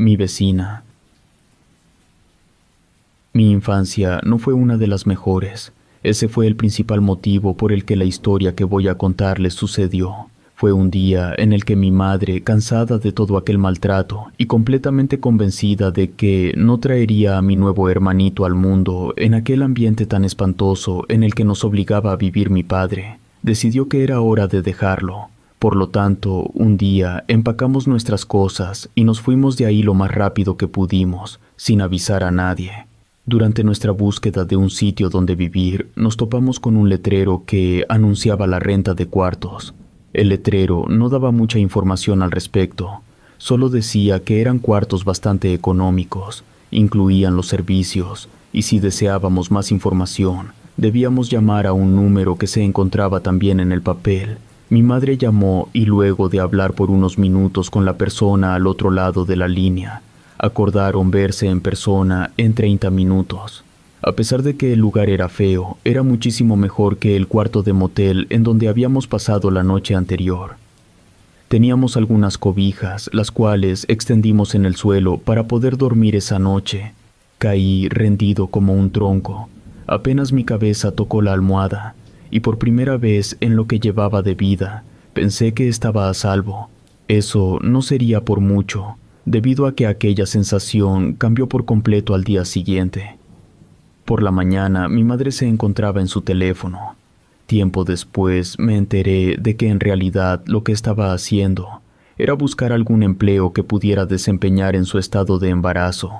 mi vecina. Mi infancia no fue una de las mejores. Ese fue el principal motivo por el que la historia que voy a contarles sucedió. Fue un día en el que mi madre, cansada de todo aquel maltrato y completamente convencida de que no traería a mi nuevo hermanito al mundo en aquel ambiente tan espantoso en el que nos obligaba a vivir mi padre, decidió que era hora de dejarlo, por lo tanto, un día empacamos nuestras cosas y nos fuimos de ahí lo más rápido que pudimos, sin avisar a nadie. Durante nuestra búsqueda de un sitio donde vivir, nos topamos con un letrero que anunciaba la renta de cuartos. El letrero no daba mucha información al respecto, solo decía que eran cuartos bastante económicos, incluían los servicios, y si deseábamos más información, debíamos llamar a un número que se encontraba también en el papel mi madre llamó y luego de hablar por unos minutos con la persona al otro lado de la línea, acordaron verse en persona en 30 minutos. A pesar de que el lugar era feo, era muchísimo mejor que el cuarto de motel en donde habíamos pasado la noche anterior. Teníamos algunas cobijas, las cuales extendimos en el suelo para poder dormir esa noche. Caí rendido como un tronco. Apenas mi cabeza tocó la almohada, y por primera vez en lo que llevaba de vida, pensé que estaba a salvo. Eso no sería por mucho, debido a que aquella sensación cambió por completo al día siguiente. Por la mañana mi madre se encontraba en su teléfono. Tiempo después me enteré de que en realidad lo que estaba haciendo era buscar algún empleo que pudiera desempeñar en su estado de embarazo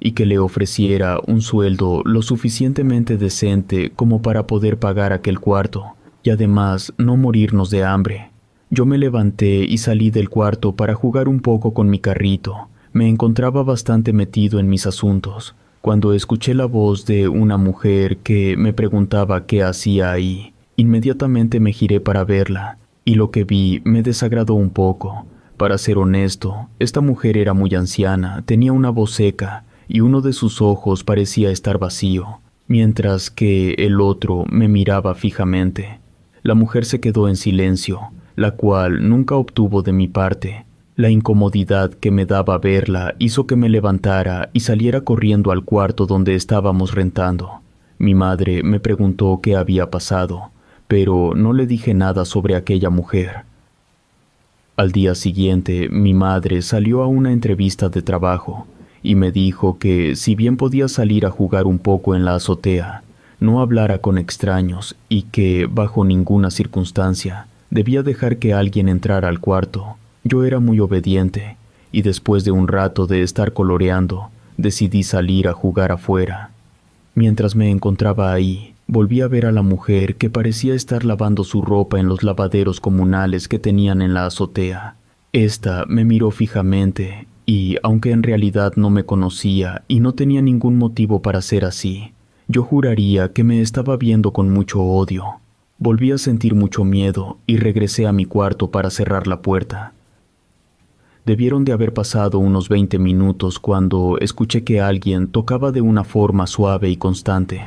y que le ofreciera un sueldo lo suficientemente decente como para poder pagar aquel cuarto, y además no morirnos de hambre. Yo me levanté y salí del cuarto para jugar un poco con mi carrito. Me encontraba bastante metido en mis asuntos, cuando escuché la voz de una mujer que me preguntaba qué hacía ahí. Inmediatamente me giré para verla, y lo que vi me desagradó un poco. Para ser honesto, esta mujer era muy anciana, tenía una voz seca, y uno de sus ojos parecía estar vacío, mientras que el otro me miraba fijamente. La mujer se quedó en silencio, la cual nunca obtuvo de mi parte. La incomodidad que me daba verla hizo que me levantara y saliera corriendo al cuarto donde estábamos rentando. Mi madre me preguntó qué había pasado, pero no le dije nada sobre aquella mujer. Al día siguiente, mi madre salió a una entrevista de trabajo, y me dijo que si bien podía salir a jugar un poco en la azotea, no hablara con extraños y que, bajo ninguna circunstancia, debía dejar que alguien entrara al cuarto. Yo era muy obediente, y después de un rato de estar coloreando, decidí salir a jugar afuera. Mientras me encontraba ahí, volví a ver a la mujer que parecía estar lavando su ropa en los lavaderos comunales que tenían en la azotea. Esta me miró fijamente y aunque en realidad no me conocía y no tenía ningún motivo para ser así, yo juraría que me estaba viendo con mucho odio. Volví a sentir mucho miedo y regresé a mi cuarto para cerrar la puerta. Debieron de haber pasado unos 20 minutos cuando escuché que alguien tocaba de una forma suave y constante.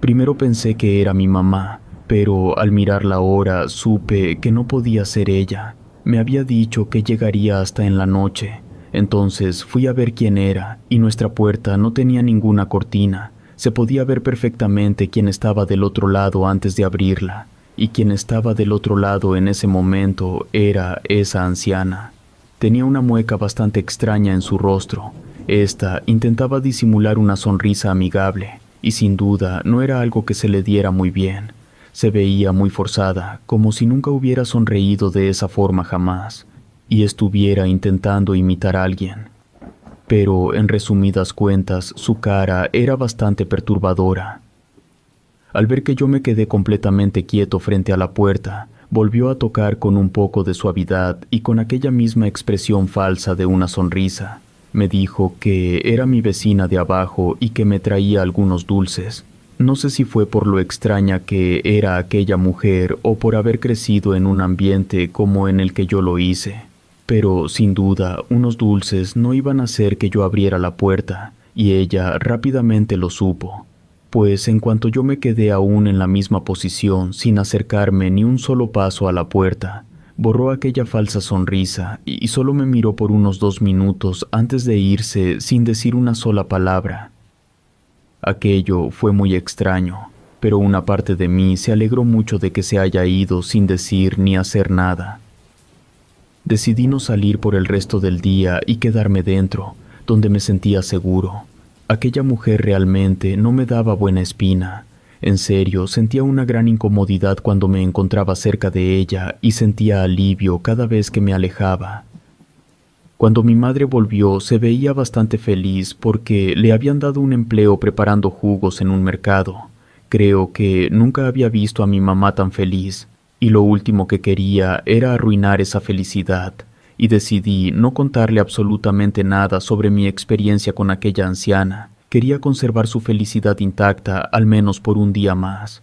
Primero pensé que era mi mamá, pero al mirar la hora supe que no podía ser ella. Me había dicho que llegaría hasta en la noche, entonces fui a ver quién era, y nuestra puerta no tenía ninguna cortina. Se podía ver perfectamente quién estaba del otro lado antes de abrirla, y quien estaba del otro lado en ese momento era esa anciana. Tenía una mueca bastante extraña en su rostro. Esta intentaba disimular una sonrisa amigable, y sin duda no era algo que se le diera muy bien. Se veía muy forzada, como si nunca hubiera sonreído de esa forma jamás y estuviera intentando imitar a alguien. Pero en resumidas cuentas su cara era bastante perturbadora. Al ver que yo me quedé completamente quieto frente a la puerta, volvió a tocar con un poco de suavidad y con aquella misma expresión falsa de una sonrisa. Me dijo que era mi vecina de abajo y que me traía algunos dulces. No sé si fue por lo extraña que era aquella mujer o por haber crecido en un ambiente como en el que yo lo hice. Pero sin duda unos dulces no iban a hacer que yo abriera la puerta, y ella rápidamente lo supo, pues en cuanto yo me quedé aún en la misma posición, sin acercarme ni un solo paso a la puerta, borró aquella falsa sonrisa y solo me miró por unos dos minutos antes de irse sin decir una sola palabra. Aquello fue muy extraño, pero una parte de mí se alegró mucho de que se haya ido sin decir ni hacer nada. Decidí no salir por el resto del día y quedarme dentro, donde me sentía seguro. Aquella mujer realmente no me daba buena espina. En serio, sentía una gran incomodidad cuando me encontraba cerca de ella y sentía alivio cada vez que me alejaba. Cuando mi madre volvió se veía bastante feliz porque le habían dado un empleo preparando jugos en un mercado. Creo que nunca había visto a mi mamá tan feliz y lo último que quería era arruinar esa felicidad, y decidí no contarle absolutamente nada sobre mi experiencia con aquella anciana. Quería conservar su felicidad intacta al menos por un día más.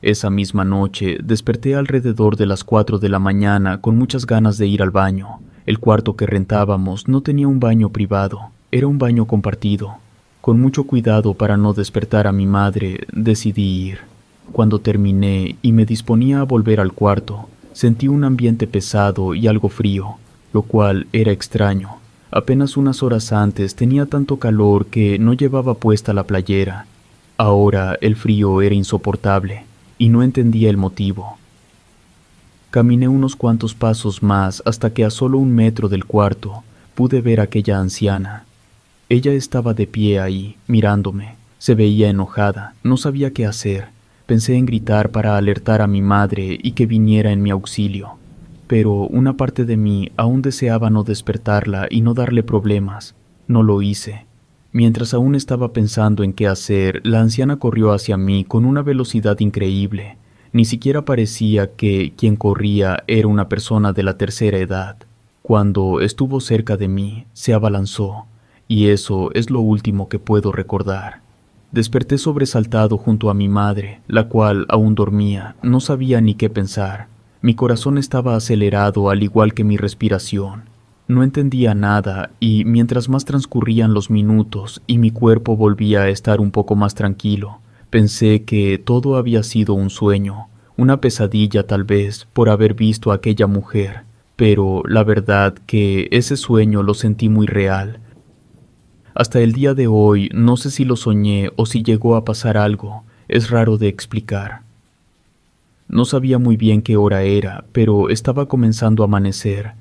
Esa misma noche desperté alrededor de las 4 de la mañana con muchas ganas de ir al baño. El cuarto que rentábamos no tenía un baño privado, era un baño compartido. Con mucho cuidado para no despertar a mi madre, decidí ir. Cuando terminé y me disponía a volver al cuarto, sentí un ambiente pesado y algo frío, lo cual era extraño. Apenas unas horas antes tenía tanto calor que no llevaba puesta la playera. Ahora el frío era insoportable y no entendía el motivo. Caminé unos cuantos pasos más hasta que a solo un metro del cuarto pude ver a aquella anciana. Ella estaba de pie ahí, mirándome. Se veía enojada, no sabía qué hacer. Pensé en gritar para alertar a mi madre y que viniera en mi auxilio, pero una parte de mí aún deseaba no despertarla y no darle problemas. No lo hice. Mientras aún estaba pensando en qué hacer, la anciana corrió hacia mí con una velocidad increíble. Ni siquiera parecía que quien corría era una persona de la tercera edad. Cuando estuvo cerca de mí, se abalanzó, y eso es lo último que puedo recordar. Desperté sobresaltado junto a mi madre, la cual aún dormía, no sabía ni qué pensar. Mi corazón estaba acelerado al igual que mi respiración. No entendía nada y mientras más transcurrían los minutos y mi cuerpo volvía a estar un poco más tranquilo, pensé que todo había sido un sueño, una pesadilla tal vez por haber visto a aquella mujer, pero la verdad que ese sueño lo sentí muy real, hasta el día de hoy no sé si lo soñé o si llegó a pasar algo, es raro de explicar. No sabía muy bien qué hora era, pero estaba comenzando a amanecer,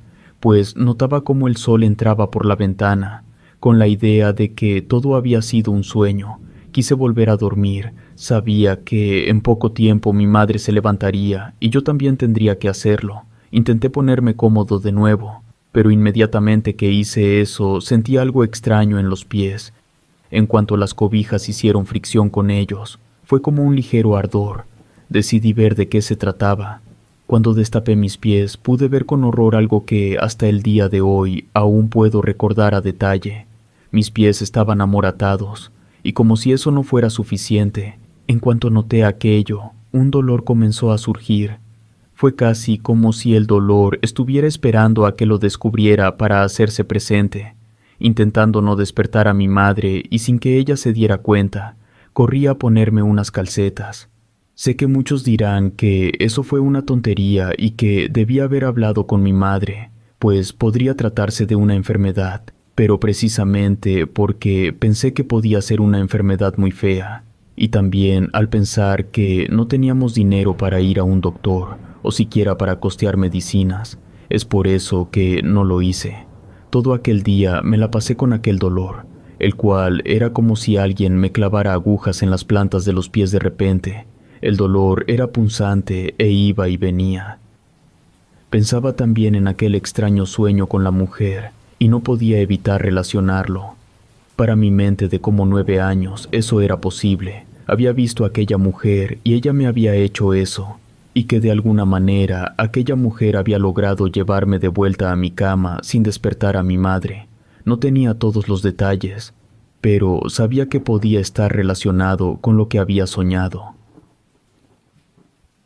pues notaba cómo el sol entraba por la ventana, con la idea de que todo había sido un sueño. Quise volver a dormir, sabía que en poco tiempo mi madre se levantaría y yo también tendría que hacerlo. Intenté ponerme cómodo de nuevo, pero inmediatamente que hice eso sentí algo extraño en los pies. En cuanto las cobijas hicieron fricción con ellos, fue como un ligero ardor. Decidí ver de qué se trataba. Cuando destapé mis pies pude ver con horror algo que hasta el día de hoy aún puedo recordar a detalle. Mis pies estaban amoratados, y como si eso no fuera suficiente, en cuanto noté aquello, un dolor comenzó a surgir fue casi como si el dolor estuviera esperando a que lo descubriera para hacerse presente. Intentando no despertar a mi madre y sin que ella se diera cuenta, corrí a ponerme unas calcetas. Sé que muchos dirán que eso fue una tontería y que debía haber hablado con mi madre, pues podría tratarse de una enfermedad, pero precisamente porque pensé que podía ser una enfermedad muy fea, y también al pensar que no teníamos dinero para ir a un doctor, o siquiera para costear medicinas. Es por eso que no lo hice. Todo aquel día me la pasé con aquel dolor, el cual era como si alguien me clavara agujas en las plantas de los pies de repente. El dolor era punzante e iba y venía. Pensaba también en aquel extraño sueño con la mujer, y no podía evitar relacionarlo. Para mi mente de como nueve años eso era posible. Había visto a aquella mujer y ella me había hecho eso, y que de alguna manera aquella mujer había logrado llevarme de vuelta a mi cama sin despertar a mi madre. No tenía todos los detalles, pero sabía que podía estar relacionado con lo que había soñado.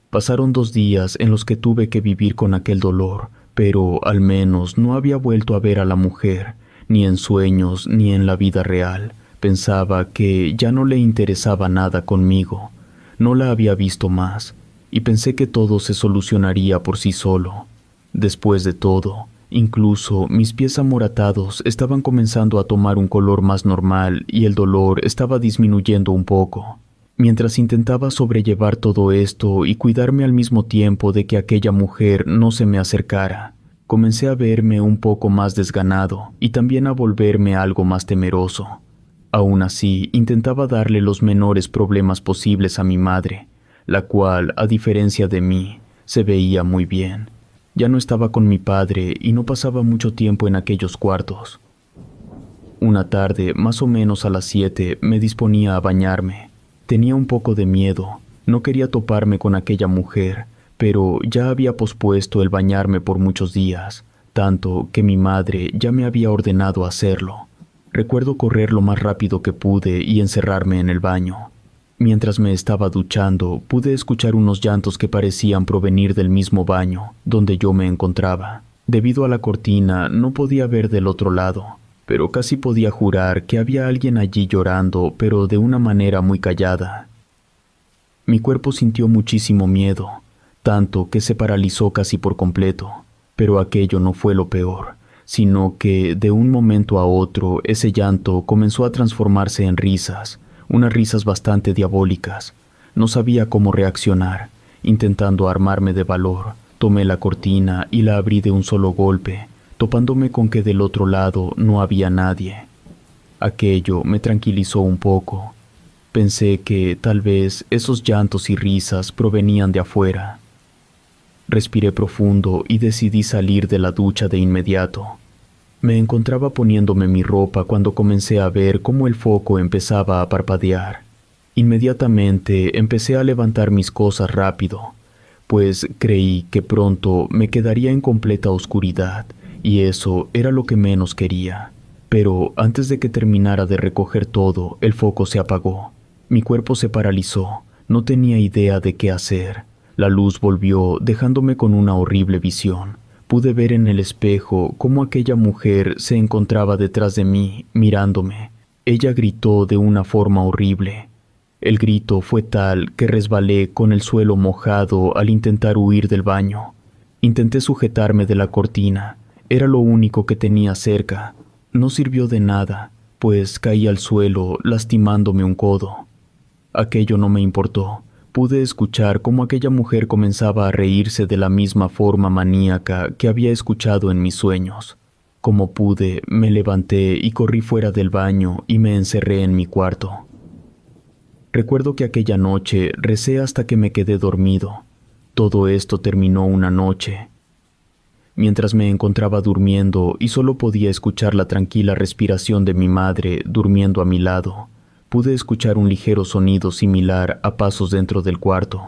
Pasaron dos días en los que tuve que vivir con aquel dolor, pero al menos no había vuelto a ver a la mujer, ni en sueños ni en la vida real. Pensaba que ya no le interesaba nada conmigo, no la había visto más y pensé que todo se solucionaría por sí solo. Después de todo, incluso mis pies amoratados estaban comenzando a tomar un color más normal y el dolor estaba disminuyendo un poco. Mientras intentaba sobrellevar todo esto y cuidarme al mismo tiempo de que aquella mujer no se me acercara, comencé a verme un poco más desganado y también a volverme algo más temeroso. Aún así, intentaba darle los menores problemas posibles a mi madre, la cual, a diferencia de mí, se veía muy bien. Ya no estaba con mi padre y no pasaba mucho tiempo en aquellos cuartos. Una tarde, más o menos a las siete, me disponía a bañarme. Tenía un poco de miedo, no quería toparme con aquella mujer, pero ya había pospuesto el bañarme por muchos días, tanto que mi madre ya me había ordenado hacerlo. Recuerdo correr lo más rápido que pude y encerrarme en el baño. Mientras me estaba duchando, pude escuchar unos llantos que parecían provenir del mismo baño donde yo me encontraba. Debido a la cortina, no podía ver del otro lado, pero casi podía jurar que había alguien allí llorando, pero de una manera muy callada. Mi cuerpo sintió muchísimo miedo, tanto que se paralizó casi por completo, pero aquello no fue lo peor, sino que de un momento a otro ese llanto comenzó a transformarse en risas, unas risas bastante diabólicas. No sabía cómo reaccionar. Intentando armarme de valor, tomé la cortina y la abrí de un solo golpe, topándome con que del otro lado no había nadie. Aquello me tranquilizó un poco. Pensé que tal vez esos llantos y risas provenían de afuera. Respiré profundo y decidí salir de la ducha de inmediato. Me encontraba poniéndome mi ropa cuando comencé a ver cómo el foco empezaba a parpadear. Inmediatamente empecé a levantar mis cosas rápido, pues creí que pronto me quedaría en completa oscuridad, y eso era lo que menos quería. Pero antes de que terminara de recoger todo, el foco se apagó. Mi cuerpo se paralizó, no tenía idea de qué hacer. La luz volvió, dejándome con una horrible visión pude ver en el espejo cómo aquella mujer se encontraba detrás de mí, mirándome. Ella gritó de una forma horrible. El grito fue tal que resbalé con el suelo mojado al intentar huir del baño. Intenté sujetarme de la cortina, era lo único que tenía cerca. No sirvió de nada, pues caí al suelo lastimándome un codo. Aquello no me importó pude escuchar cómo aquella mujer comenzaba a reírse de la misma forma maníaca que había escuchado en mis sueños. Como pude, me levanté y corrí fuera del baño y me encerré en mi cuarto. Recuerdo que aquella noche recé hasta que me quedé dormido. Todo esto terminó una noche. Mientras me encontraba durmiendo y solo podía escuchar la tranquila respiración de mi madre durmiendo a mi lado, Pude escuchar un ligero sonido similar a pasos dentro del cuarto.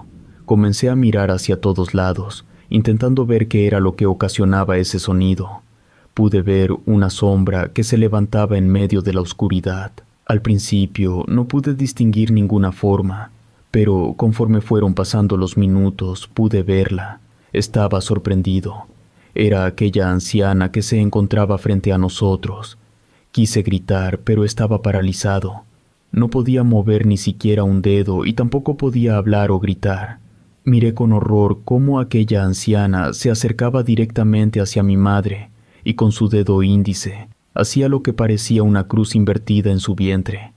Comencé a mirar hacia todos lados, intentando ver qué era lo que ocasionaba ese sonido. Pude ver una sombra que se levantaba en medio de la oscuridad. Al principio no pude distinguir ninguna forma, pero conforme fueron pasando los minutos pude verla. Estaba sorprendido. Era aquella anciana que se encontraba frente a nosotros. Quise gritar, pero estaba paralizado. No podía mover ni siquiera un dedo y tampoco podía hablar o gritar. Miré con horror cómo aquella anciana se acercaba directamente hacia mi madre y con su dedo índice hacía lo que parecía una cruz invertida en su vientre.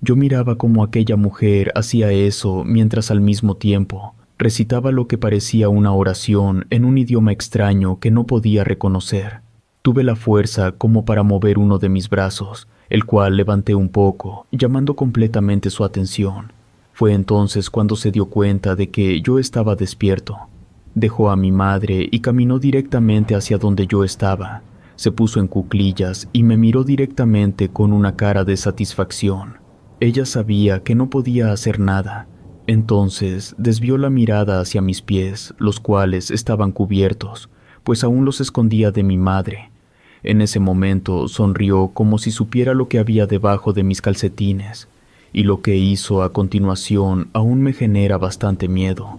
Yo miraba cómo aquella mujer hacía eso mientras al mismo tiempo recitaba lo que parecía una oración en un idioma extraño que no podía reconocer. Tuve la fuerza como para mover uno de mis brazos, el cual levanté un poco, llamando completamente su atención. Fue entonces cuando se dio cuenta de que yo estaba despierto. Dejó a mi madre y caminó directamente hacia donde yo estaba. Se puso en cuclillas y me miró directamente con una cara de satisfacción. Ella sabía que no podía hacer nada. Entonces desvió la mirada hacia mis pies, los cuales estaban cubiertos, pues aún los escondía de mi madre. En ese momento sonrió como si supiera lo que había debajo de mis calcetines, y lo que hizo a continuación aún me genera bastante miedo.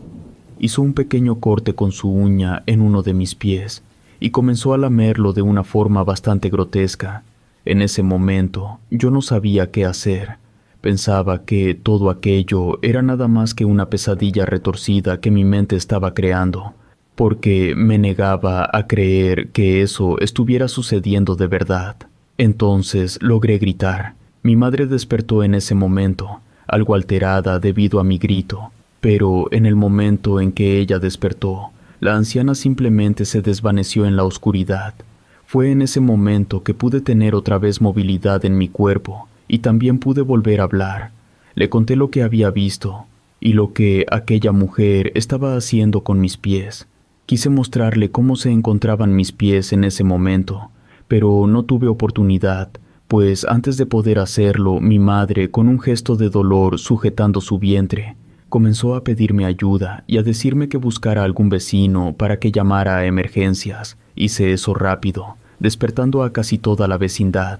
Hizo un pequeño corte con su uña en uno de mis pies y comenzó a lamerlo de una forma bastante grotesca. En ese momento yo no sabía qué hacer. Pensaba que todo aquello era nada más que una pesadilla retorcida que mi mente estaba creando, porque me negaba a creer que eso estuviera sucediendo de verdad. Entonces logré gritar. Mi madre despertó en ese momento, algo alterada debido a mi grito, pero en el momento en que ella despertó, la anciana simplemente se desvaneció en la oscuridad. Fue en ese momento que pude tener otra vez movilidad en mi cuerpo y también pude volver a hablar. Le conté lo que había visto y lo que aquella mujer estaba haciendo con mis pies. Quise mostrarle cómo se encontraban mis pies en ese momento, pero no tuve oportunidad, pues antes de poder hacerlo, mi madre, con un gesto de dolor sujetando su vientre, comenzó a pedirme ayuda y a decirme que buscara algún vecino para que llamara a emergencias. Hice eso rápido, despertando a casi toda la vecindad.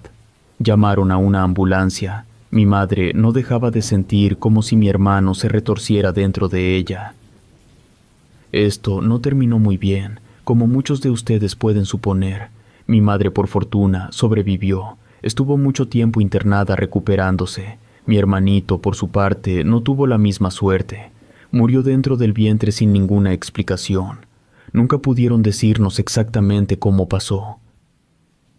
Llamaron a una ambulancia. Mi madre no dejaba de sentir como si mi hermano se retorciera dentro de ella. Esto no terminó muy bien, como muchos de ustedes pueden suponer. Mi madre, por fortuna, sobrevivió. Estuvo mucho tiempo internada recuperándose. Mi hermanito, por su parte, no tuvo la misma suerte. Murió dentro del vientre sin ninguna explicación. Nunca pudieron decirnos exactamente cómo pasó.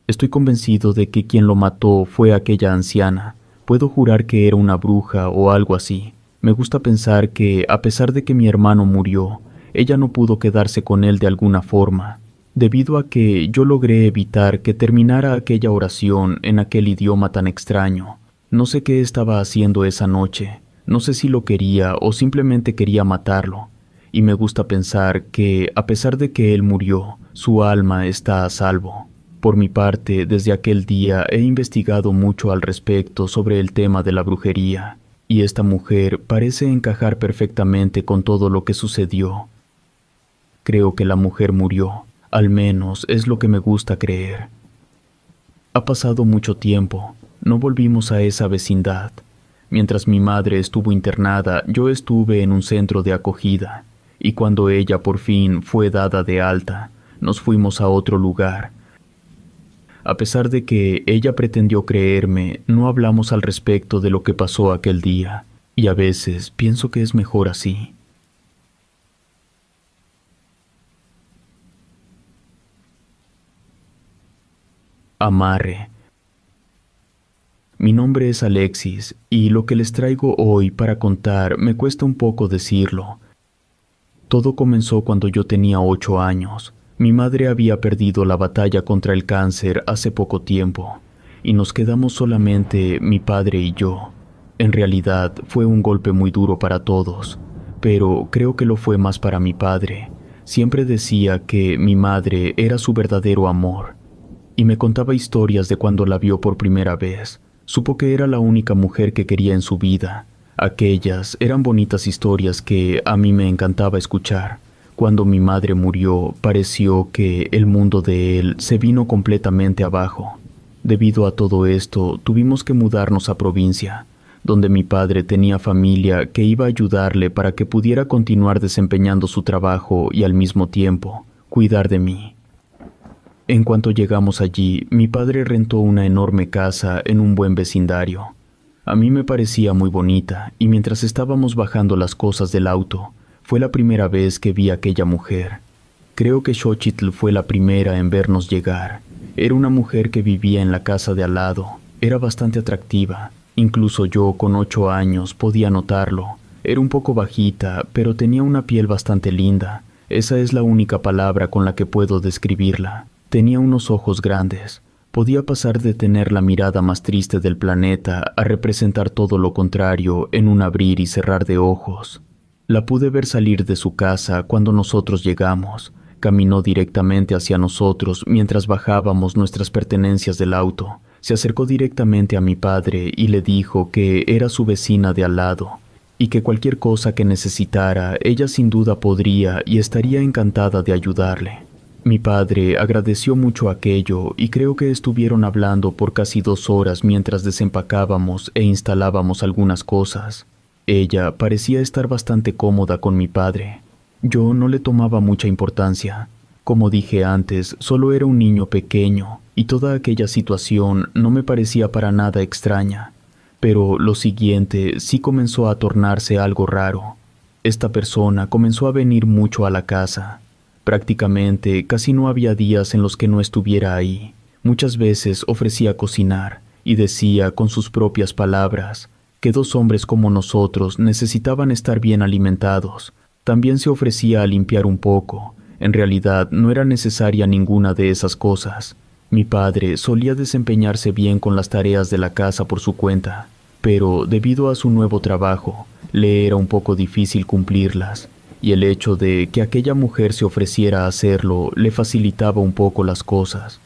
Estoy convencido de que quien lo mató fue aquella anciana. Puedo jurar que era una bruja o algo así. Me gusta pensar que, a pesar de que mi hermano murió, ella no pudo quedarse con él de alguna forma, debido a que yo logré evitar que terminara aquella oración en aquel idioma tan extraño. No sé qué estaba haciendo esa noche, no sé si lo quería o simplemente quería matarlo, y me gusta pensar que, a pesar de que él murió, su alma está a salvo. Por mi parte, desde aquel día he investigado mucho al respecto sobre el tema de la brujería, y esta mujer parece encajar perfectamente con todo lo que sucedió, Creo que la mujer murió, al menos es lo que me gusta creer. Ha pasado mucho tiempo, no volvimos a esa vecindad. Mientras mi madre estuvo internada, yo estuve en un centro de acogida, y cuando ella por fin fue dada de alta, nos fuimos a otro lugar. A pesar de que ella pretendió creerme, no hablamos al respecto de lo que pasó aquel día, y a veces pienso que es mejor así. amarre. Mi nombre es Alexis y lo que les traigo hoy para contar me cuesta un poco decirlo. Todo comenzó cuando yo tenía ocho años. Mi madre había perdido la batalla contra el cáncer hace poco tiempo y nos quedamos solamente mi padre y yo. En realidad fue un golpe muy duro para todos, pero creo que lo fue más para mi padre. Siempre decía que mi madre era su verdadero amor y me contaba historias de cuando la vio por primera vez. Supo que era la única mujer que quería en su vida. Aquellas eran bonitas historias que a mí me encantaba escuchar. Cuando mi madre murió, pareció que el mundo de él se vino completamente abajo. Debido a todo esto, tuvimos que mudarnos a provincia, donde mi padre tenía familia que iba a ayudarle para que pudiera continuar desempeñando su trabajo y al mismo tiempo cuidar de mí. En cuanto llegamos allí, mi padre rentó una enorme casa en un buen vecindario. A mí me parecía muy bonita, y mientras estábamos bajando las cosas del auto, fue la primera vez que vi a aquella mujer. Creo que Xochitl fue la primera en vernos llegar. Era una mujer que vivía en la casa de al lado, era bastante atractiva, incluso yo con ocho años podía notarlo. Era un poco bajita, pero tenía una piel bastante linda, esa es la única palabra con la que puedo describirla. Tenía unos ojos grandes. Podía pasar de tener la mirada más triste del planeta a representar todo lo contrario en un abrir y cerrar de ojos. La pude ver salir de su casa cuando nosotros llegamos. Caminó directamente hacia nosotros mientras bajábamos nuestras pertenencias del auto. Se acercó directamente a mi padre y le dijo que era su vecina de al lado, y que cualquier cosa que necesitara ella sin duda podría y estaría encantada de ayudarle. Mi padre agradeció mucho aquello y creo que estuvieron hablando por casi dos horas mientras desempacábamos e instalábamos algunas cosas. Ella parecía estar bastante cómoda con mi padre. Yo no le tomaba mucha importancia. Como dije antes, solo era un niño pequeño y toda aquella situación no me parecía para nada extraña. Pero lo siguiente sí comenzó a tornarse algo raro. Esta persona comenzó a venir mucho a la casa Prácticamente casi no había días en los que no estuviera ahí. Muchas veces ofrecía cocinar y decía con sus propias palabras que dos hombres como nosotros necesitaban estar bien alimentados. También se ofrecía a limpiar un poco. En realidad no era necesaria ninguna de esas cosas. Mi padre solía desempeñarse bien con las tareas de la casa por su cuenta, pero debido a su nuevo trabajo, le era un poco difícil cumplirlas y el hecho de que aquella mujer se ofreciera a hacerlo le facilitaba un poco las cosas.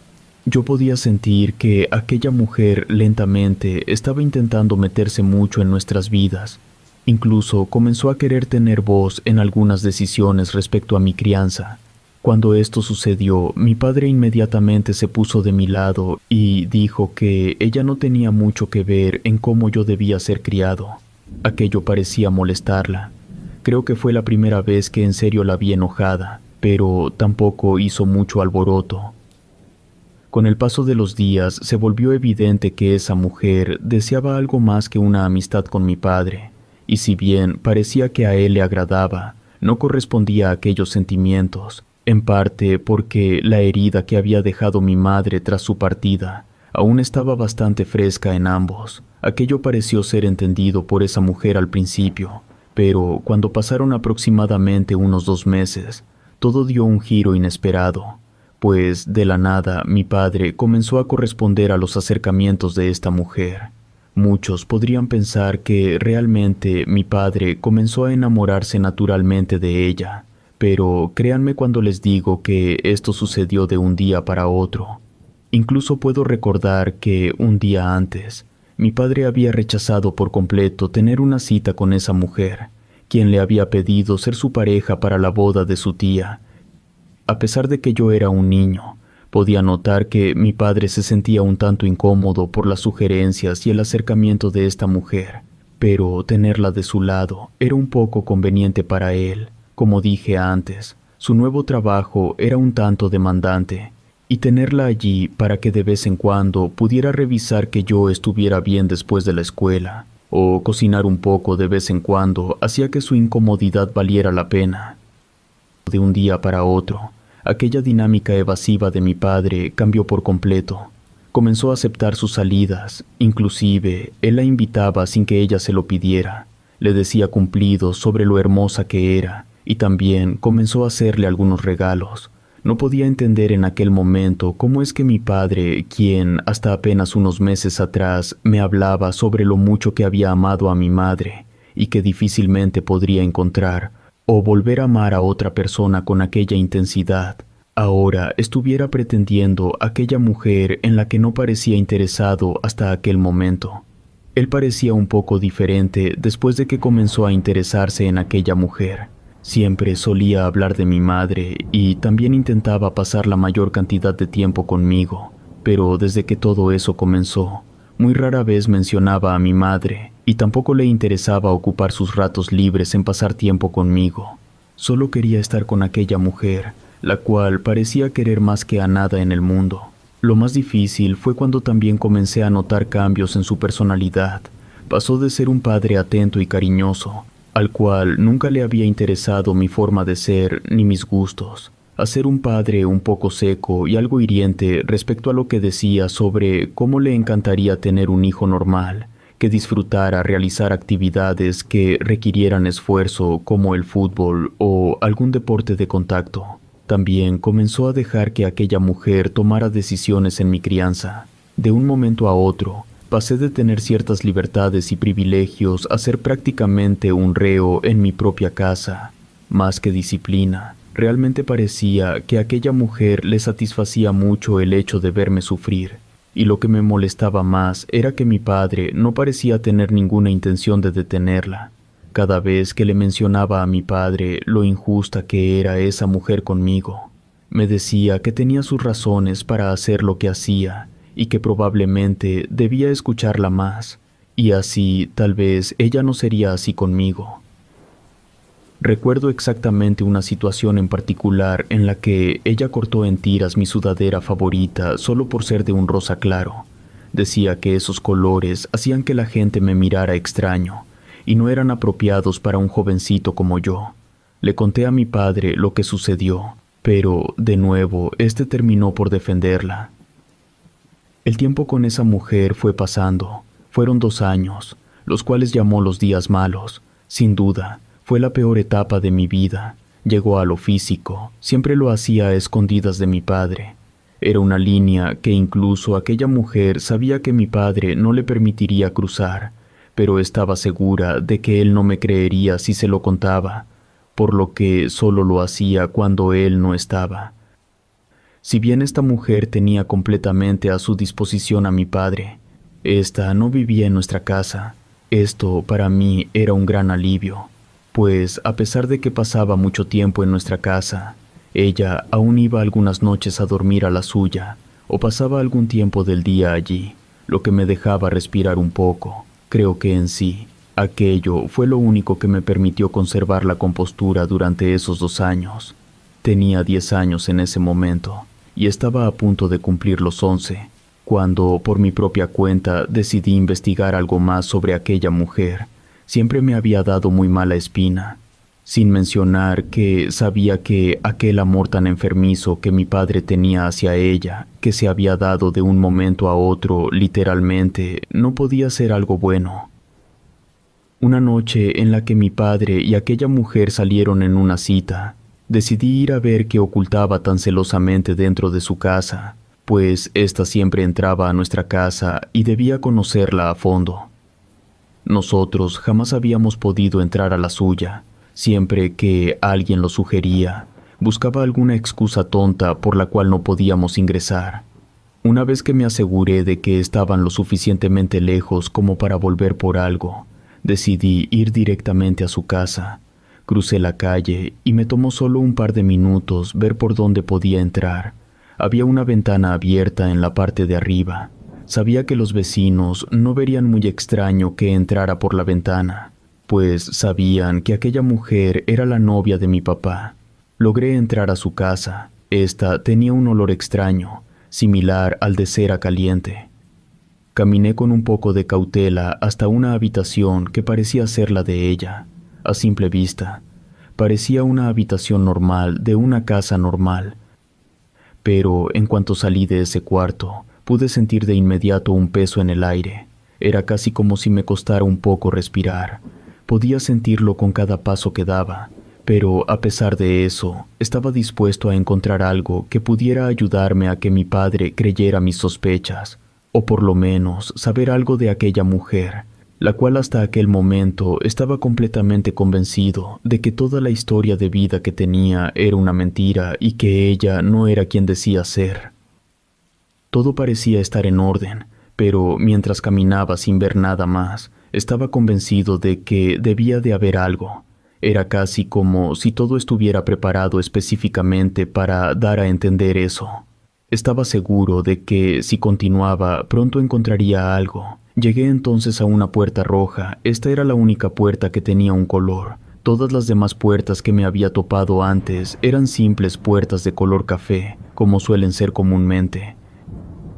Yo podía sentir que aquella mujer lentamente estaba intentando meterse mucho en nuestras vidas. Incluso comenzó a querer tener voz en algunas decisiones respecto a mi crianza. Cuando esto sucedió, mi padre inmediatamente se puso de mi lado y dijo que ella no tenía mucho que ver en cómo yo debía ser criado. Aquello parecía molestarla, Creo que fue la primera vez que en serio la vi enojada, pero tampoco hizo mucho alboroto. Con el paso de los días se volvió evidente que esa mujer deseaba algo más que una amistad con mi padre, y si bien parecía que a él le agradaba, no correspondía a aquellos sentimientos, en parte porque la herida que había dejado mi madre tras su partida aún estaba bastante fresca en ambos. Aquello pareció ser entendido por esa mujer al principio, pero cuando pasaron aproximadamente unos dos meses, todo dio un giro inesperado, pues de la nada mi padre comenzó a corresponder a los acercamientos de esta mujer. Muchos podrían pensar que realmente mi padre comenzó a enamorarse naturalmente de ella, pero créanme cuando les digo que esto sucedió de un día para otro. Incluso puedo recordar que un día antes, mi padre había rechazado por completo tener una cita con esa mujer, quien le había pedido ser su pareja para la boda de su tía. A pesar de que yo era un niño, podía notar que mi padre se sentía un tanto incómodo por las sugerencias y el acercamiento de esta mujer, pero tenerla de su lado era un poco conveniente para él. Como dije antes, su nuevo trabajo era un tanto demandante y tenerla allí para que de vez en cuando pudiera revisar que yo estuviera bien después de la escuela, o cocinar un poco de vez en cuando hacía que su incomodidad valiera la pena. De un día para otro, aquella dinámica evasiva de mi padre cambió por completo. Comenzó a aceptar sus salidas, inclusive él la invitaba sin que ella se lo pidiera. Le decía cumplidos sobre lo hermosa que era, y también comenzó a hacerle algunos regalos, no podía entender en aquel momento cómo es que mi padre, quien hasta apenas unos meses atrás me hablaba sobre lo mucho que había amado a mi madre y que difícilmente podría encontrar o volver a amar a otra persona con aquella intensidad, ahora estuviera pretendiendo aquella mujer en la que no parecía interesado hasta aquel momento. Él parecía un poco diferente después de que comenzó a interesarse en aquella mujer. Siempre solía hablar de mi madre y también intentaba pasar la mayor cantidad de tiempo conmigo, pero desde que todo eso comenzó, muy rara vez mencionaba a mi madre y tampoco le interesaba ocupar sus ratos libres en pasar tiempo conmigo. Solo quería estar con aquella mujer, la cual parecía querer más que a nada en el mundo. Lo más difícil fue cuando también comencé a notar cambios en su personalidad. Pasó de ser un padre atento y cariñoso al cual nunca le había interesado mi forma de ser ni mis gustos, a ser un padre un poco seco y algo hiriente respecto a lo que decía sobre cómo le encantaría tener un hijo normal, que disfrutara realizar actividades que requirieran esfuerzo como el fútbol o algún deporte de contacto. También comenzó a dejar que aquella mujer tomara decisiones en mi crianza, de un momento a otro, Pasé de tener ciertas libertades y privilegios a ser prácticamente un reo en mi propia casa. Más que disciplina, realmente parecía que a aquella mujer le satisfacía mucho el hecho de verme sufrir, y lo que me molestaba más era que mi padre no parecía tener ninguna intención de detenerla. Cada vez que le mencionaba a mi padre lo injusta que era esa mujer conmigo, me decía que tenía sus razones para hacer lo que hacía y que probablemente debía escucharla más, y así tal vez ella no sería así conmigo. Recuerdo exactamente una situación en particular en la que ella cortó en tiras mi sudadera favorita solo por ser de un rosa claro. Decía que esos colores hacían que la gente me mirara extraño y no eran apropiados para un jovencito como yo. Le conté a mi padre lo que sucedió, pero, de nuevo, este terminó por defenderla, el tiempo con esa mujer fue pasando. Fueron dos años, los cuales llamó los días malos. Sin duda, fue la peor etapa de mi vida. Llegó a lo físico, siempre lo hacía a escondidas de mi padre. Era una línea que incluso aquella mujer sabía que mi padre no le permitiría cruzar, pero estaba segura de que él no me creería si se lo contaba, por lo que solo lo hacía cuando él no estaba. Si bien esta mujer tenía completamente a su disposición a mi padre, esta no vivía en nuestra casa. Esto para mí era un gran alivio, pues a pesar de que pasaba mucho tiempo en nuestra casa, ella aún iba algunas noches a dormir a la suya o pasaba algún tiempo del día allí, lo que me dejaba respirar un poco. Creo que en sí, aquello fue lo único que me permitió conservar la compostura durante esos dos años. Tenía diez años en ese momento y estaba a punto de cumplir los once... cuando por mi propia cuenta decidí investigar algo más sobre aquella mujer. Siempre me había dado muy mala espina, sin mencionar que sabía que aquel amor tan enfermizo que mi padre tenía hacia ella, que se había dado de un momento a otro, literalmente, no podía ser algo bueno. Una noche en la que mi padre y aquella mujer salieron en una cita, decidí ir a ver qué ocultaba tan celosamente dentro de su casa, pues ésta siempre entraba a nuestra casa y debía conocerla a fondo. Nosotros jamás habíamos podido entrar a la suya, siempre que alguien lo sugería, buscaba alguna excusa tonta por la cual no podíamos ingresar. Una vez que me aseguré de que estaban lo suficientemente lejos como para volver por algo, decidí ir directamente a su casa, Crucé la calle y me tomó solo un par de minutos ver por dónde podía entrar. Había una ventana abierta en la parte de arriba. Sabía que los vecinos no verían muy extraño que entrara por la ventana, pues sabían que aquella mujer era la novia de mi papá. Logré entrar a su casa. Esta tenía un olor extraño, similar al de cera caliente. Caminé con un poco de cautela hasta una habitación que parecía ser la de ella. A simple vista, parecía una habitación normal de una casa normal. Pero en cuanto salí de ese cuarto, pude sentir de inmediato un peso en el aire. Era casi como si me costara un poco respirar. Podía sentirlo con cada paso que daba, pero a pesar de eso, estaba dispuesto a encontrar algo que pudiera ayudarme a que mi padre creyera mis sospechas, o por lo menos saber algo de aquella mujer la cual hasta aquel momento estaba completamente convencido de que toda la historia de vida que tenía era una mentira y que ella no era quien decía ser. Todo parecía estar en orden, pero mientras caminaba sin ver nada más, estaba convencido de que debía de haber algo. Era casi como si todo estuviera preparado específicamente para dar a entender eso. Estaba seguro de que si continuaba pronto encontraría algo, Llegué entonces a una puerta roja, esta era la única puerta que tenía un color. Todas las demás puertas que me había topado antes eran simples puertas de color café, como suelen ser comúnmente.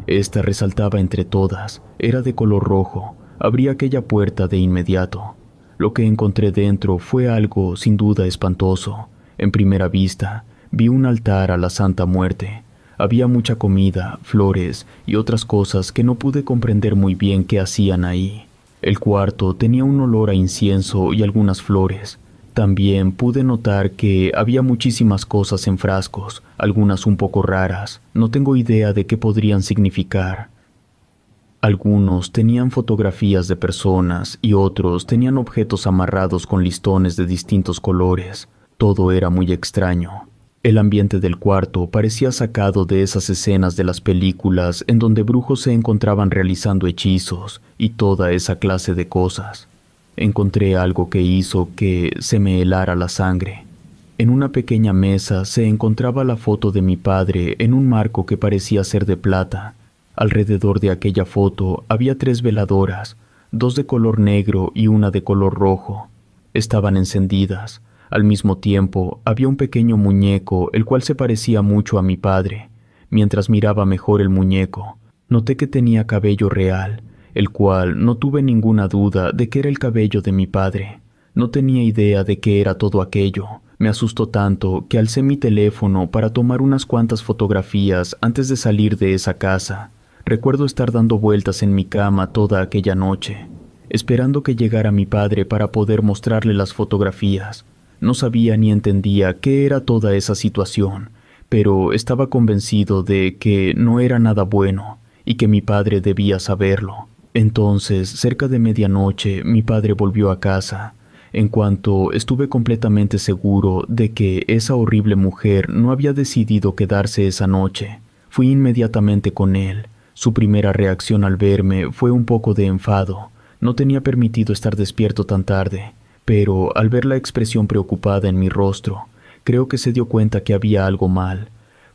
Esta resaltaba entre todas, era de color rojo, abrí aquella puerta de inmediato. Lo que encontré dentro fue algo sin duda espantoso. En primera vista, vi un altar a la Santa Muerte, había mucha comida, flores y otras cosas que no pude comprender muy bien qué hacían ahí. El cuarto tenía un olor a incienso y algunas flores. También pude notar que había muchísimas cosas en frascos, algunas un poco raras. No tengo idea de qué podrían significar. Algunos tenían fotografías de personas y otros tenían objetos amarrados con listones de distintos colores. Todo era muy extraño. El ambiente del cuarto parecía sacado de esas escenas de las películas en donde brujos se encontraban realizando hechizos y toda esa clase de cosas. Encontré algo que hizo que se me helara la sangre. En una pequeña mesa se encontraba la foto de mi padre en un marco que parecía ser de plata. Alrededor de aquella foto había tres veladoras, dos de color negro y una de color rojo. Estaban encendidas, al mismo tiempo, había un pequeño muñeco, el cual se parecía mucho a mi padre. Mientras miraba mejor el muñeco, noté que tenía cabello real, el cual no tuve ninguna duda de que era el cabello de mi padre. No tenía idea de qué era todo aquello. Me asustó tanto que alcé mi teléfono para tomar unas cuantas fotografías antes de salir de esa casa. Recuerdo estar dando vueltas en mi cama toda aquella noche, esperando que llegara mi padre para poder mostrarle las fotografías, no sabía ni entendía qué era toda esa situación, pero estaba convencido de que no era nada bueno y que mi padre debía saberlo. Entonces, cerca de medianoche, mi padre volvió a casa. En cuanto estuve completamente seguro de que esa horrible mujer no había decidido quedarse esa noche, fui inmediatamente con él. Su primera reacción al verme fue un poco de enfado. No tenía permitido estar despierto tan tarde pero al ver la expresión preocupada en mi rostro, creo que se dio cuenta que había algo mal,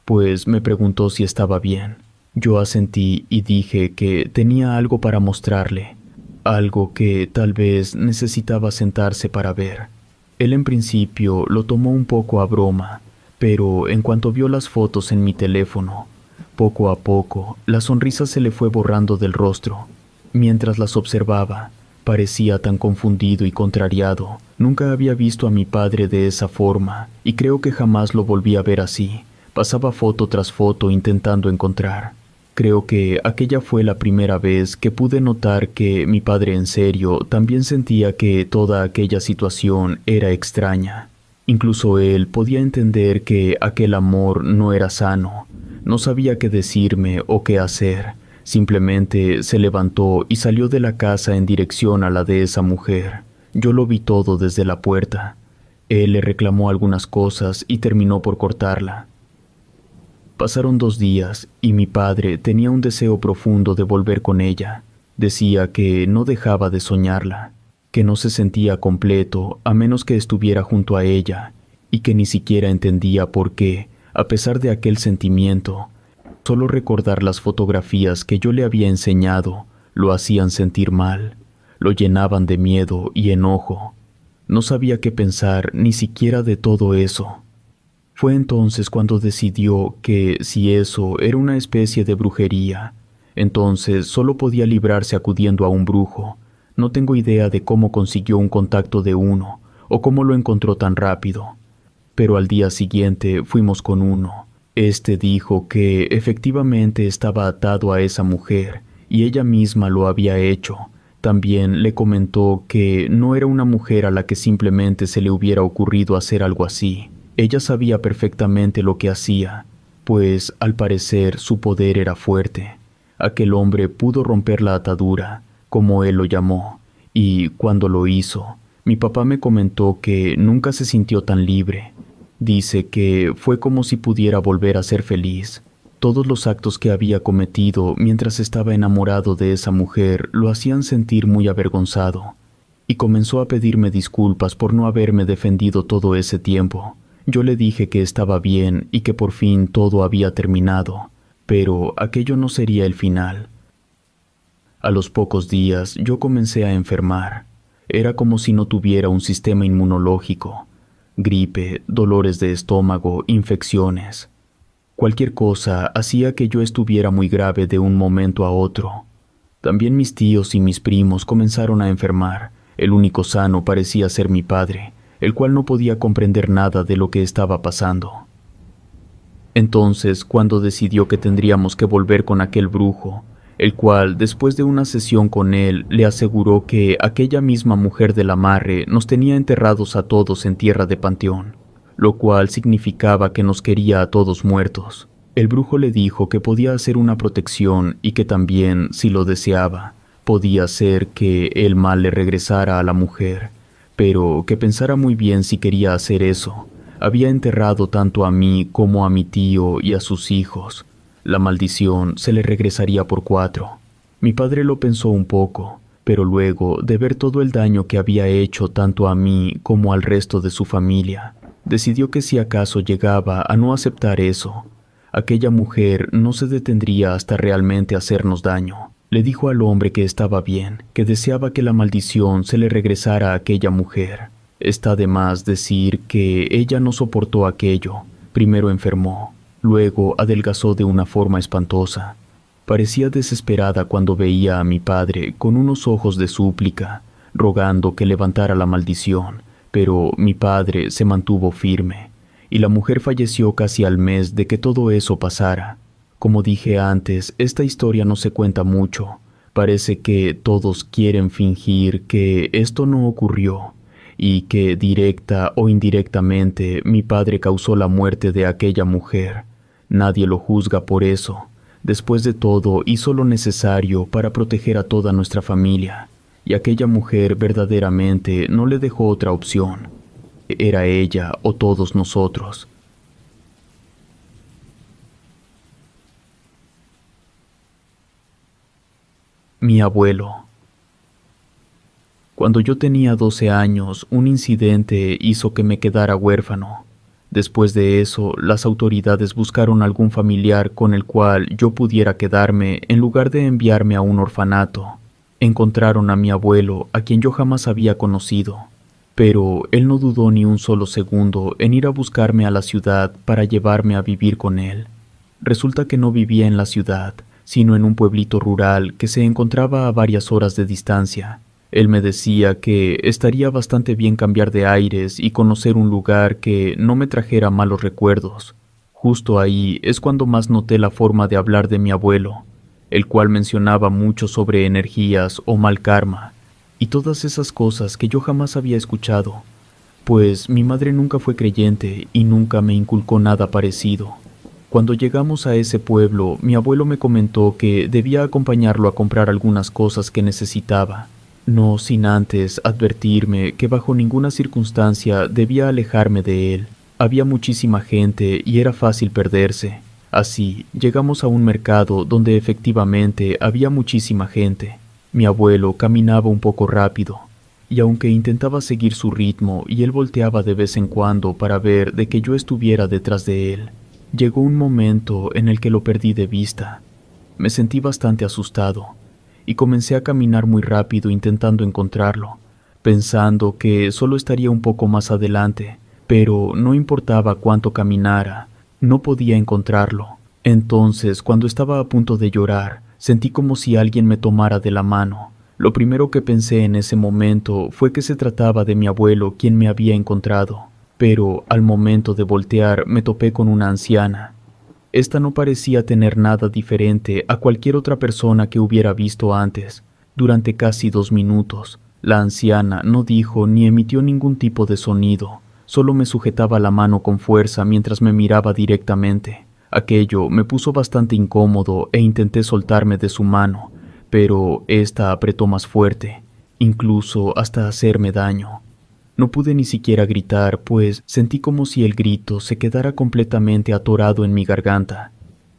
pues me preguntó si estaba bien. Yo asentí y dije que tenía algo para mostrarle, algo que tal vez necesitaba sentarse para ver. Él en principio lo tomó un poco a broma, pero en cuanto vio las fotos en mi teléfono, poco a poco la sonrisa se le fue borrando del rostro. Mientras las observaba, Parecía tan confundido y contrariado. Nunca había visto a mi padre de esa forma, y creo que jamás lo volví a ver así. Pasaba foto tras foto intentando encontrar. Creo que aquella fue la primera vez que pude notar que mi padre en serio también sentía que toda aquella situación era extraña. Incluso él podía entender que aquel amor no era sano. No sabía qué decirme o qué hacer Simplemente se levantó y salió de la casa en dirección a la de esa mujer. Yo lo vi todo desde la puerta. Él le reclamó algunas cosas y terminó por cortarla. Pasaron dos días y mi padre tenía un deseo profundo de volver con ella. Decía que no dejaba de soñarla, que no se sentía completo a menos que estuviera junto a ella, y que ni siquiera entendía por qué, a pesar de aquel sentimiento, Solo recordar las fotografías que yo le había enseñado lo hacían sentir mal, lo llenaban de miedo y enojo. No sabía qué pensar ni siquiera de todo eso. Fue entonces cuando decidió que si eso era una especie de brujería, entonces solo podía librarse acudiendo a un brujo. No tengo idea de cómo consiguió un contacto de uno o cómo lo encontró tan rápido. Pero al día siguiente fuimos con uno este dijo que efectivamente estaba atado a esa mujer y ella misma lo había hecho. También le comentó que no era una mujer a la que simplemente se le hubiera ocurrido hacer algo así. Ella sabía perfectamente lo que hacía, pues al parecer su poder era fuerte. Aquel hombre pudo romper la atadura, como él lo llamó, y cuando lo hizo, mi papá me comentó que nunca se sintió tan libre, Dice que fue como si pudiera volver a ser feliz. Todos los actos que había cometido mientras estaba enamorado de esa mujer lo hacían sentir muy avergonzado, y comenzó a pedirme disculpas por no haberme defendido todo ese tiempo. Yo le dije que estaba bien y que por fin todo había terminado, pero aquello no sería el final. A los pocos días yo comencé a enfermar. Era como si no tuviera un sistema inmunológico. Gripe, dolores de estómago, infecciones. Cualquier cosa hacía que yo estuviera muy grave de un momento a otro. También mis tíos y mis primos comenzaron a enfermar. El único sano parecía ser mi padre, el cual no podía comprender nada de lo que estaba pasando. Entonces, cuando decidió que tendríamos que volver con aquel brujo, el cual, después de una sesión con él, le aseguró que aquella misma mujer del amarre nos tenía enterrados a todos en tierra de panteón, lo cual significaba que nos quería a todos muertos. El brujo le dijo que podía hacer una protección y que también, si lo deseaba, podía hacer que el mal le regresara a la mujer, pero que pensara muy bien si quería hacer eso. Había enterrado tanto a mí como a mi tío y a sus hijos, la maldición se le regresaría por cuatro. Mi padre lo pensó un poco, pero luego de ver todo el daño que había hecho tanto a mí como al resto de su familia, decidió que si acaso llegaba a no aceptar eso, aquella mujer no se detendría hasta realmente hacernos daño. Le dijo al hombre que estaba bien, que deseaba que la maldición se le regresara a aquella mujer. Está de más decir que ella no soportó aquello, primero enfermó, Luego adelgazó de una forma espantosa. Parecía desesperada cuando veía a mi padre con unos ojos de súplica, rogando que levantara la maldición, pero mi padre se mantuvo firme, y la mujer falleció casi al mes de que todo eso pasara. Como dije antes, esta historia no se cuenta mucho. Parece que todos quieren fingir que esto no ocurrió, y que directa o indirectamente mi padre causó la muerte de aquella mujer, Nadie lo juzga por eso. Después de todo, hizo lo necesario para proteger a toda nuestra familia, y aquella mujer verdaderamente no le dejó otra opción. Era ella o todos nosotros. Mi abuelo. Cuando yo tenía 12 años, un incidente hizo que me quedara huérfano. Después de eso, las autoridades buscaron algún familiar con el cual yo pudiera quedarme en lugar de enviarme a un orfanato. Encontraron a mi abuelo, a quien yo jamás había conocido, pero él no dudó ni un solo segundo en ir a buscarme a la ciudad para llevarme a vivir con él. Resulta que no vivía en la ciudad, sino en un pueblito rural que se encontraba a varias horas de distancia, él me decía que estaría bastante bien cambiar de aires y conocer un lugar que no me trajera malos recuerdos. Justo ahí es cuando más noté la forma de hablar de mi abuelo, el cual mencionaba mucho sobre energías o mal karma, y todas esas cosas que yo jamás había escuchado, pues mi madre nunca fue creyente y nunca me inculcó nada parecido. Cuando llegamos a ese pueblo, mi abuelo me comentó que debía acompañarlo a comprar algunas cosas que necesitaba, no sin antes advertirme que bajo ninguna circunstancia debía alejarme de él. Había muchísima gente y era fácil perderse. Así, llegamos a un mercado donde efectivamente había muchísima gente. Mi abuelo caminaba un poco rápido, y aunque intentaba seguir su ritmo y él volteaba de vez en cuando para ver de que yo estuviera detrás de él, llegó un momento en el que lo perdí de vista. Me sentí bastante asustado y comencé a caminar muy rápido intentando encontrarlo, pensando que solo estaría un poco más adelante, pero no importaba cuánto caminara, no podía encontrarlo. Entonces, cuando estaba a punto de llorar, sentí como si alguien me tomara de la mano. Lo primero que pensé en ese momento fue que se trataba de mi abuelo quien me había encontrado, pero al momento de voltear me topé con una anciana, esta no parecía tener nada diferente a cualquier otra persona que hubiera visto antes. Durante casi dos minutos, la anciana no dijo ni emitió ningún tipo de sonido, solo me sujetaba la mano con fuerza mientras me miraba directamente. Aquello me puso bastante incómodo e intenté soltarme de su mano, pero esta apretó más fuerte, incluso hasta hacerme daño. No pude ni siquiera gritar, pues sentí como si el grito se quedara completamente atorado en mi garganta,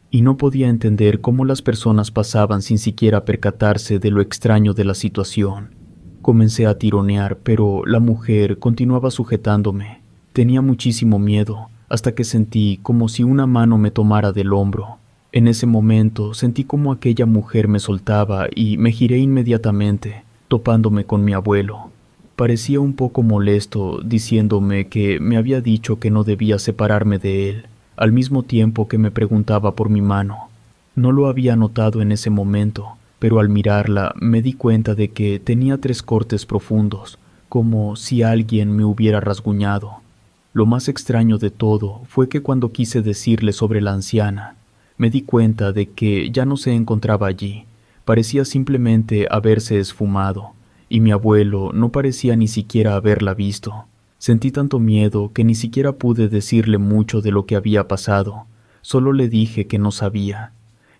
y no podía entender cómo las personas pasaban sin siquiera percatarse de lo extraño de la situación. Comencé a tironear, pero la mujer continuaba sujetándome. Tenía muchísimo miedo, hasta que sentí como si una mano me tomara del hombro. En ese momento sentí como aquella mujer me soltaba y me giré inmediatamente, topándome con mi abuelo parecía un poco molesto diciéndome que me había dicho que no debía separarme de él, al mismo tiempo que me preguntaba por mi mano. No lo había notado en ese momento, pero al mirarla me di cuenta de que tenía tres cortes profundos, como si alguien me hubiera rasguñado. Lo más extraño de todo fue que cuando quise decirle sobre la anciana, me di cuenta de que ya no se encontraba allí, parecía simplemente haberse esfumado y mi abuelo no parecía ni siquiera haberla visto. Sentí tanto miedo que ni siquiera pude decirle mucho de lo que había pasado, solo le dije que no sabía.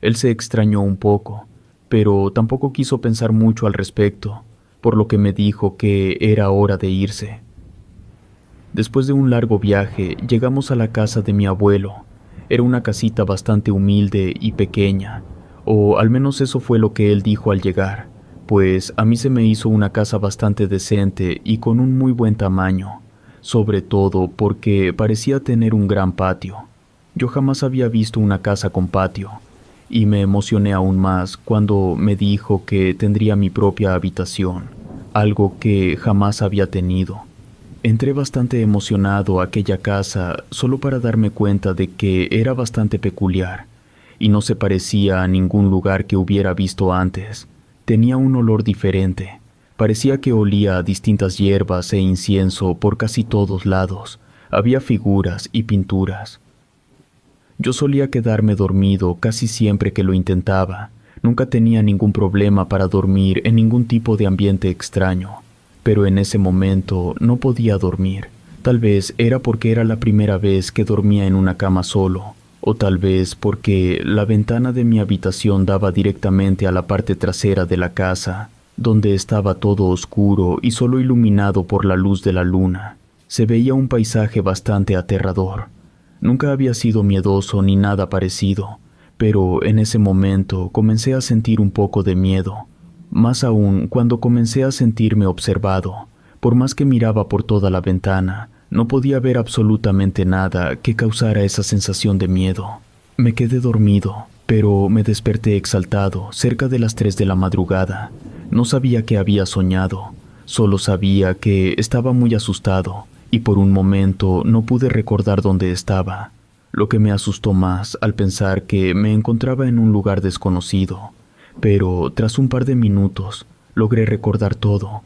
Él se extrañó un poco, pero tampoco quiso pensar mucho al respecto, por lo que me dijo que era hora de irse. Después de un largo viaje, llegamos a la casa de mi abuelo. Era una casita bastante humilde y pequeña, o al menos eso fue lo que él dijo al llegar pues a mí se me hizo una casa bastante decente y con un muy buen tamaño, sobre todo porque parecía tener un gran patio. Yo jamás había visto una casa con patio, y me emocioné aún más cuando me dijo que tendría mi propia habitación, algo que jamás había tenido. Entré bastante emocionado a aquella casa solo para darme cuenta de que era bastante peculiar y no se parecía a ningún lugar que hubiera visto antes. Tenía un olor diferente. Parecía que olía a distintas hierbas e incienso por casi todos lados. Había figuras y pinturas. Yo solía quedarme dormido casi siempre que lo intentaba. Nunca tenía ningún problema para dormir en ningún tipo de ambiente extraño. Pero en ese momento no podía dormir. Tal vez era porque era la primera vez que dormía en una cama solo, o tal vez porque la ventana de mi habitación daba directamente a la parte trasera de la casa, donde estaba todo oscuro y solo iluminado por la luz de la luna. Se veía un paisaje bastante aterrador. Nunca había sido miedoso ni nada parecido, pero en ese momento comencé a sentir un poco de miedo, más aún cuando comencé a sentirme observado, por más que miraba por toda la ventana, no podía ver absolutamente nada que causara esa sensación de miedo. Me quedé dormido, pero me desperté exaltado cerca de las 3 de la madrugada. No sabía que había soñado, solo sabía que estaba muy asustado y por un momento no pude recordar dónde estaba, lo que me asustó más al pensar que me encontraba en un lugar desconocido. Pero tras un par de minutos logré recordar todo.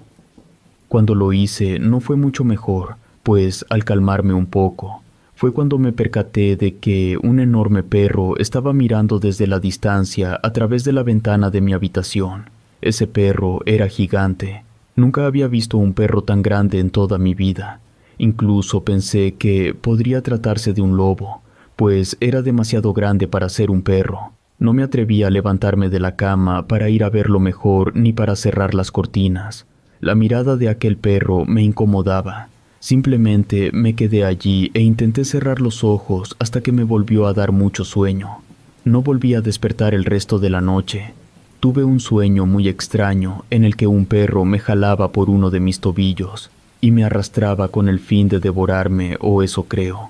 Cuando lo hice no fue mucho mejor, pues al calmarme un poco, fue cuando me percaté de que un enorme perro estaba mirando desde la distancia a través de la ventana de mi habitación. Ese perro era gigante. Nunca había visto un perro tan grande en toda mi vida. Incluso pensé que podría tratarse de un lobo, pues era demasiado grande para ser un perro. No me atreví a levantarme de la cama para ir a verlo mejor ni para cerrar las cortinas. La mirada de aquel perro me incomodaba Simplemente me quedé allí e intenté cerrar los ojos hasta que me volvió a dar mucho sueño. No volví a despertar el resto de la noche. Tuve un sueño muy extraño en el que un perro me jalaba por uno de mis tobillos y me arrastraba con el fin de devorarme, o eso creo.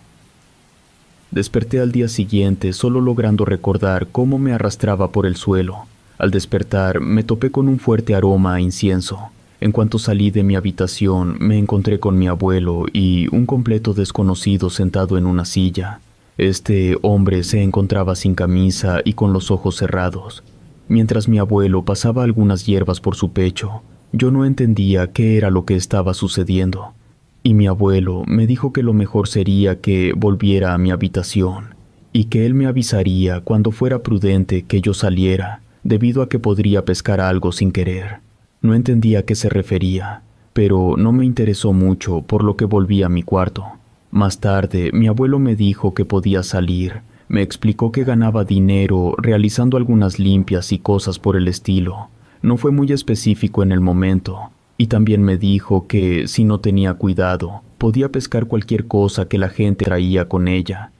Desperté al día siguiente solo logrando recordar cómo me arrastraba por el suelo. Al despertar me topé con un fuerte aroma a incienso. En cuanto salí de mi habitación, me encontré con mi abuelo y un completo desconocido sentado en una silla. Este hombre se encontraba sin camisa y con los ojos cerrados. Mientras mi abuelo pasaba algunas hierbas por su pecho, yo no entendía qué era lo que estaba sucediendo, y mi abuelo me dijo que lo mejor sería que volviera a mi habitación, y que él me avisaría cuando fuera prudente que yo saliera, debido a que podría pescar algo sin querer. No entendía a qué se refería, pero no me interesó mucho, por lo que volví a mi cuarto. Más tarde, mi abuelo me dijo que podía salir. Me explicó que ganaba dinero realizando algunas limpias y cosas por el estilo. No fue muy específico en el momento. Y también me dijo que, si no tenía cuidado, podía pescar cualquier cosa que la gente traía con ella.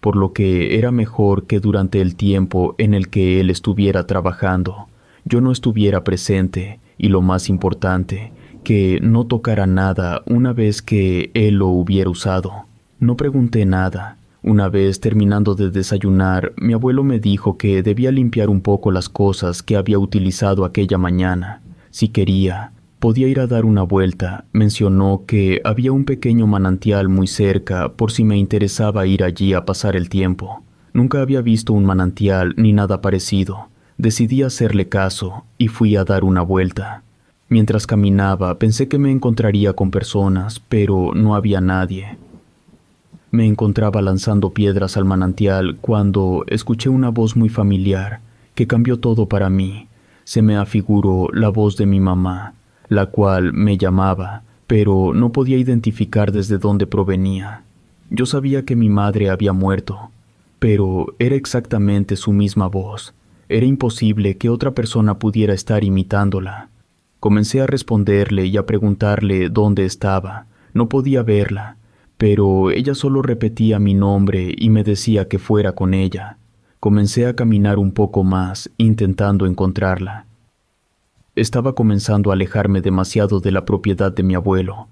Por lo que era mejor que durante el tiempo en el que él estuviera trabajando, yo no estuviera presente y lo más importante, que no tocara nada una vez que él lo hubiera usado. No pregunté nada. Una vez terminando de desayunar, mi abuelo me dijo que debía limpiar un poco las cosas que había utilizado aquella mañana. Si quería, podía ir a dar una vuelta. Mencionó que había un pequeño manantial muy cerca por si me interesaba ir allí a pasar el tiempo. Nunca había visto un manantial ni nada parecido. Decidí hacerle caso y fui a dar una vuelta. Mientras caminaba pensé que me encontraría con personas, pero no había nadie. Me encontraba lanzando piedras al manantial cuando escuché una voz muy familiar que cambió todo para mí. Se me afiguró la voz de mi mamá, la cual me llamaba, pero no podía identificar desde dónde provenía. Yo sabía que mi madre había muerto, pero era exactamente su misma voz, era imposible que otra persona pudiera estar imitándola. Comencé a responderle y a preguntarle dónde estaba. No podía verla, pero ella solo repetía mi nombre y me decía que fuera con ella. Comencé a caminar un poco más, intentando encontrarla. Estaba comenzando a alejarme demasiado de la propiedad de mi abuelo,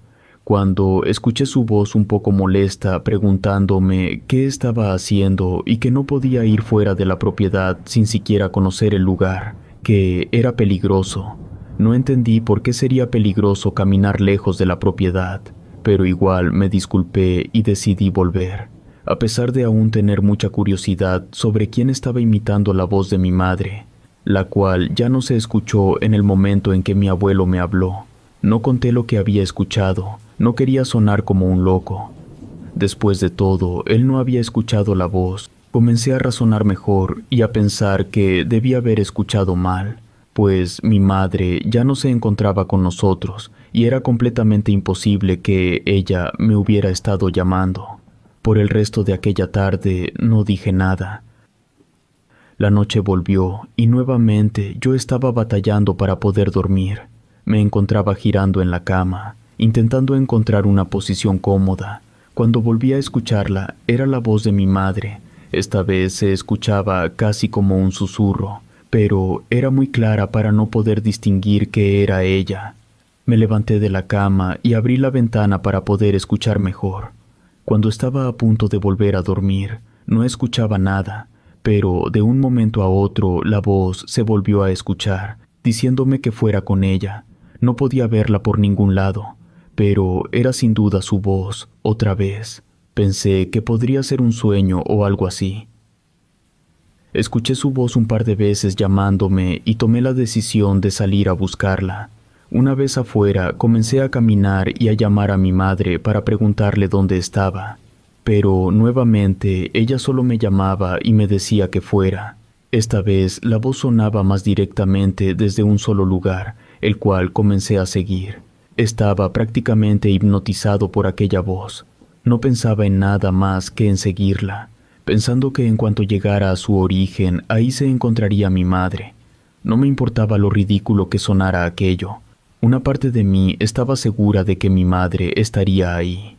cuando escuché su voz un poco molesta preguntándome qué estaba haciendo y que no podía ir fuera de la propiedad sin siquiera conocer el lugar, que era peligroso. No entendí por qué sería peligroso caminar lejos de la propiedad, pero igual me disculpé y decidí volver, a pesar de aún tener mucha curiosidad sobre quién estaba imitando la voz de mi madre, la cual ya no se escuchó en el momento en que mi abuelo me habló. No conté lo que había escuchado, no quería sonar como un loco. Después de todo, él no había escuchado la voz. Comencé a razonar mejor y a pensar que debía haber escuchado mal, pues mi madre ya no se encontraba con nosotros y era completamente imposible que ella me hubiera estado llamando. Por el resto de aquella tarde no dije nada. La noche volvió y nuevamente yo estaba batallando para poder dormir. Me encontraba girando en la cama, intentando encontrar una posición cómoda. Cuando volví a escucharla, era la voz de mi madre. Esta vez se escuchaba casi como un susurro, pero era muy clara para no poder distinguir que era ella. Me levanté de la cama y abrí la ventana para poder escuchar mejor. Cuando estaba a punto de volver a dormir, no escuchaba nada, pero de un momento a otro la voz se volvió a escuchar, diciéndome que fuera con ella. No podía verla por ningún lado pero era sin duda su voz, otra vez. Pensé que podría ser un sueño o algo así. Escuché su voz un par de veces llamándome y tomé la decisión de salir a buscarla. Una vez afuera comencé a caminar y a llamar a mi madre para preguntarle dónde estaba, pero nuevamente ella solo me llamaba y me decía que fuera. Esta vez la voz sonaba más directamente desde un solo lugar, el cual comencé a seguir. Estaba prácticamente hipnotizado por aquella voz. No pensaba en nada más que en seguirla, pensando que en cuanto llegara a su origen, ahí se encontraría mi madre. No me importaba lo ridículo que sonara aquello. Una parte de mí estaba segura de que mi madre estaría ahí.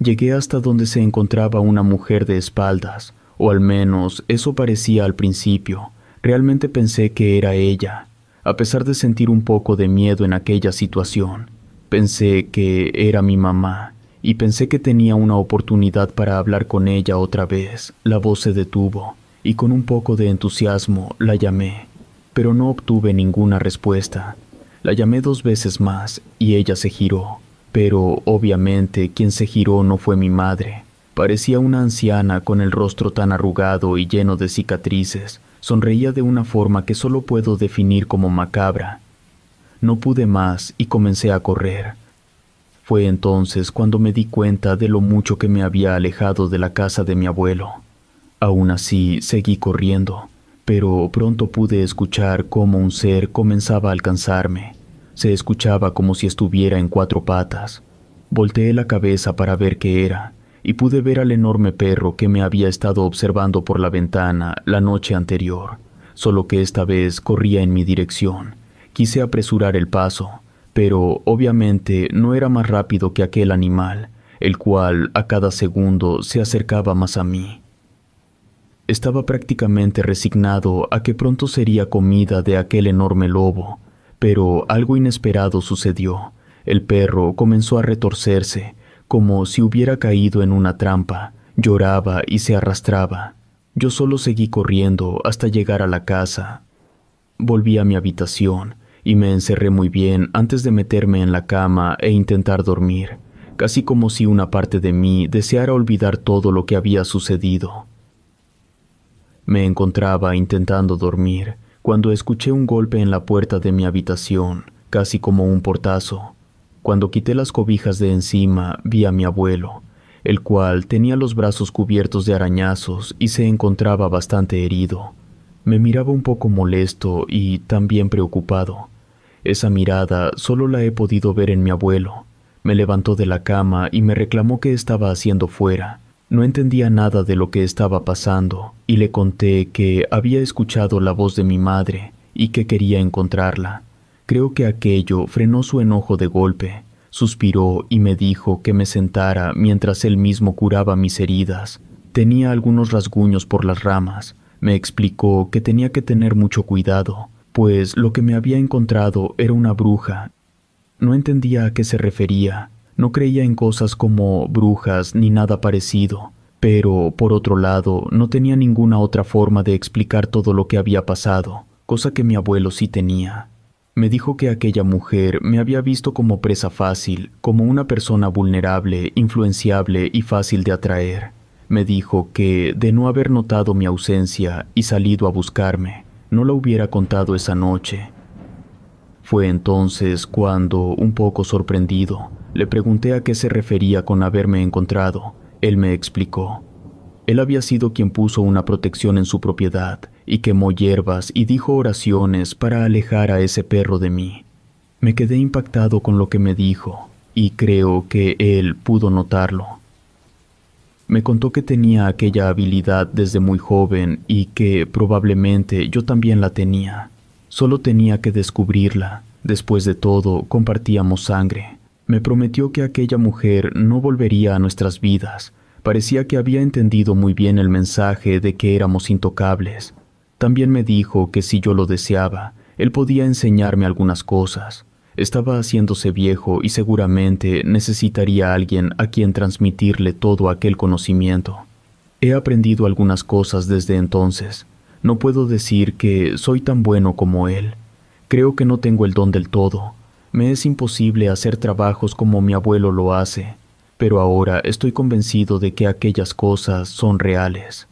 Llegué hasta donde se encontraba una mujer de espaldas, o al menos eso parecía al principio. Realmente pensé que era ella, a pesar de sentir un poco de miedo en aquella situación, pensé que era mi mamá y pensé que tenía una oportunidad para hablar con ella otra vez. La voz se detuvo y con un poco de entusiasmo la llamé, pero no obtuve ninguna respuesta. La llamé dos veces más y ella se giró, pero obviamente quien se giró no fue mi madre. Parecía una anciana con el rostro tan arrugado y lleno de cicatrices Sonreía de una forma que solo puedo definir como macabra. No pude más y comencé a correr. Fue entonces cuando me di cuenta de lo mucho que me había alejado de la casa de mi abuelo. Aún así, seguí corriendo, pero pronto pude escuchar cómo un ser comenzaba a alcanzarme. Se escuchaba como si estuviera en cuatro patas. Volteé la cabeza para ver qué era, y pude ver al enorme perro que me había estado observando por la ventana la noche anterior, solo que esta vez corría en mi dirección. Quise apresurar el paso, pero obviamente no era más rápido que aquel animal, el cual a cada segundo se acercaba más a mí. Estaba prácticamente resignado a que pronto sería comida de aquel enorme lobo, pero algo inesperado sucedió. El perro comenzó a retorcerse, como si hubiera caído en una trampa. Lloraba y se arrastraba. Yo solo seguí corriendo hasta llegar a la casa. Volví a mi habitación y me encerré muy bien antes de meterme en la cama e intentar dormir, casi como si una parte de mí deseara olvidar todo lo que había sucedido. Me encontraba intentando dormir cuando escuché un golpe en la puerta de mi habitación, casi como un portazo. Cuando quité las cobijas de encima, vi a mi abuelo, el cual tenía los brazos cubiertos de arañazos y se encontraba bastante herido. Me miraba un poco molesto y también preocupado. Esa mirada solo la he podido ver en mi abuelo. Me levantó de la cama y me reclamó qué estaba haciendo fuera. No entendía nada de lo que estaba pasando y le conté que había escuchado la voz de mi madre y que quería encontrarla. Creo que aquello frenó su enojo de golpe. Suspiró y me dijo que me sentara mientras él mismo curaba mis heridas. Tenía algunos rasguños por las ramas. Me explicó que tenía que tener mucho cuidado, pues lo que me había encontrado era una bruja. No entendía a qué se refería. No creía en cosas como brujas ni nada parecido. Pero, por otro lado, no tenía ninguna otra forma de explicar todo lo que había pasado, cosa que mi abuelo sí tenía. Me dijo que aquella mujer me había visto como presa fácil, como una persona vulnerable, influenciable y fácil de atraer. Me dijo que, de no haber notado mi ausencia y salido a buscarme, no la hubiera contado esa noche. Fue entonces cuando, un poco sorprendido, le pregunté a qué se refería con haberme encontrado. Él me explicó. Él había sido quien puso una protección en su propiedad, y quemó hierbas y dijo oraciones para alejar a ese perro de mí. Me quedé impactado con lo que me dijo y creo que él pudo notarlo. Me contó que tenía aquella habilidad desde muy joven y que probablemente yo también la tenía. Solo tenía que descubrirla. Después de todo, compartíamos sangre. Me prometió que aquella mujer no volvería a nuestras vidas. Parecía que había entendido muy bien el mensaje de que éramos intocables, también me dijo que si yo lo deseaba, él podía enseñarme algunas cosas. Estaba haciéndose viejo y seguramente necesitaría a alguien a quien transmitirle todo aquel conocimiento. He aprendido algunas cosas desde entonces. No puedo decir que soy tan bueno como él. Creo que no tengo el don del todo. Me es imposible hacer trabajos como mi abuelo lo hace, pero ahora estoy convencido de que aquellas cosas son reales.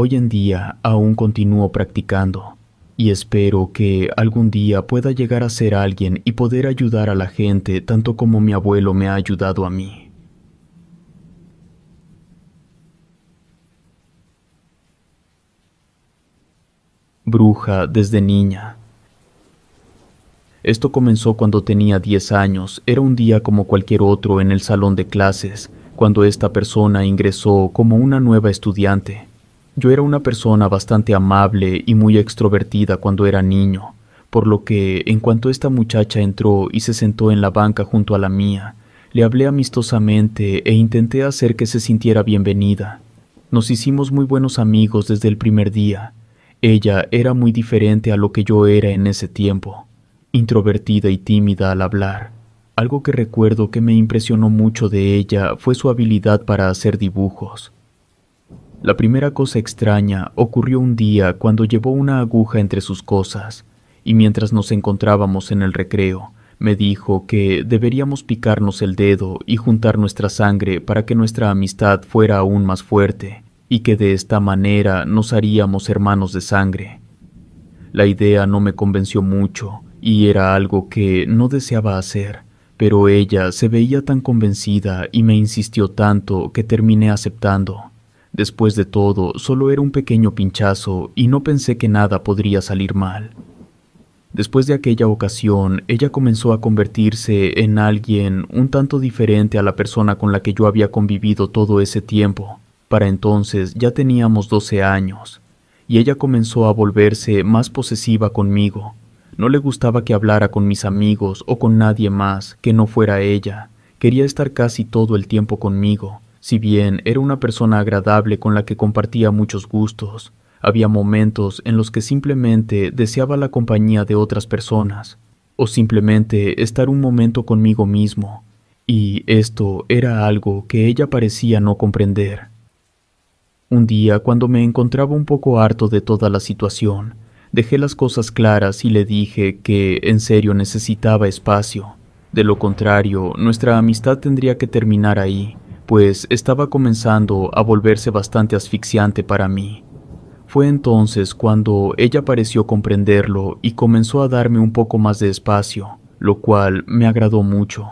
Hoy en día aún continúo practicando y espero que algún día pueda llegar a ser alguien y poder ayudar a la gente tanto como mi abuelo me ha ayudado a mí. Bruja desde niña. Esto comenzó cuando tenía 10 años, era un día como cualquier otro en el salón de clases, cuando esta persona ingresó como una nueva estudiante. Yo era una persona bastante amable y muy extrovertida cuando era niño, por lo que en cuanto esta muchacha entró y se sentó en la banca junto a la mía, le hablé amistosamente e intenté hacer que se sintiera bienvenida. Nos hicimos muy buenos amigos desde el primer día. Ella era muy diferente a lo que yo era en ese tiempo, introvertida y tímida al hablar. Algo que recuerdo que me impresionó mucho de ella fue su habilidad para hacer dibujos. La primera cosa extraña ocurrió un día cuando llevó una aguja entre sus cosas, y mientras nos encontrábamos en el recreo, me dijo que deberíamos picarnos el dedo y juntar nuestra sangre para que nuestra amistad fuera aún más fuerte, y que de esta manera nos haríamos hermanos de sangre. La idea no me convenció mucho, y era algo que no deseaba hacer, pero ella se veía tan convencida y me insistió tanto que terminé aceptando. Después de todo, solo era un pequeño pinchazo y no pensé que nada podría salir mal. Después de aquella ocasión, ella comenzó a convertirse en alguien un tanto diferente a la persona con la que yo había convivido todo ese tiempo. Para entonces ya teníamos 12 años, y ella comenzó a volverse más posesiva conmigo. No le gustaba que hablara con mis amigos o con nadie más que no fuera ella. Quería estar casi todo el tiempo conmigo, si bien era una persona agradable con la que compartía muchos gustos, había momentos en los que simplemente deseaba la compañía de otras personas, o simplemente estar un momento conmigo mismo, y esto era algo que ella parecía no comprender. Un día, cuando me encontraba un poco harto de toda la situación, dejé las cosas claras y le dije que en serio necesitaba espacio. De lo contrario, nuestra amistad tendría que terminar ahí, pues estaba comenzando a volverse bastante asfixiante para mí. Fue entonces cuando ella pareció comprenderlo y comenzó a darme un poco más de espacio, lo cual me agradó mucho.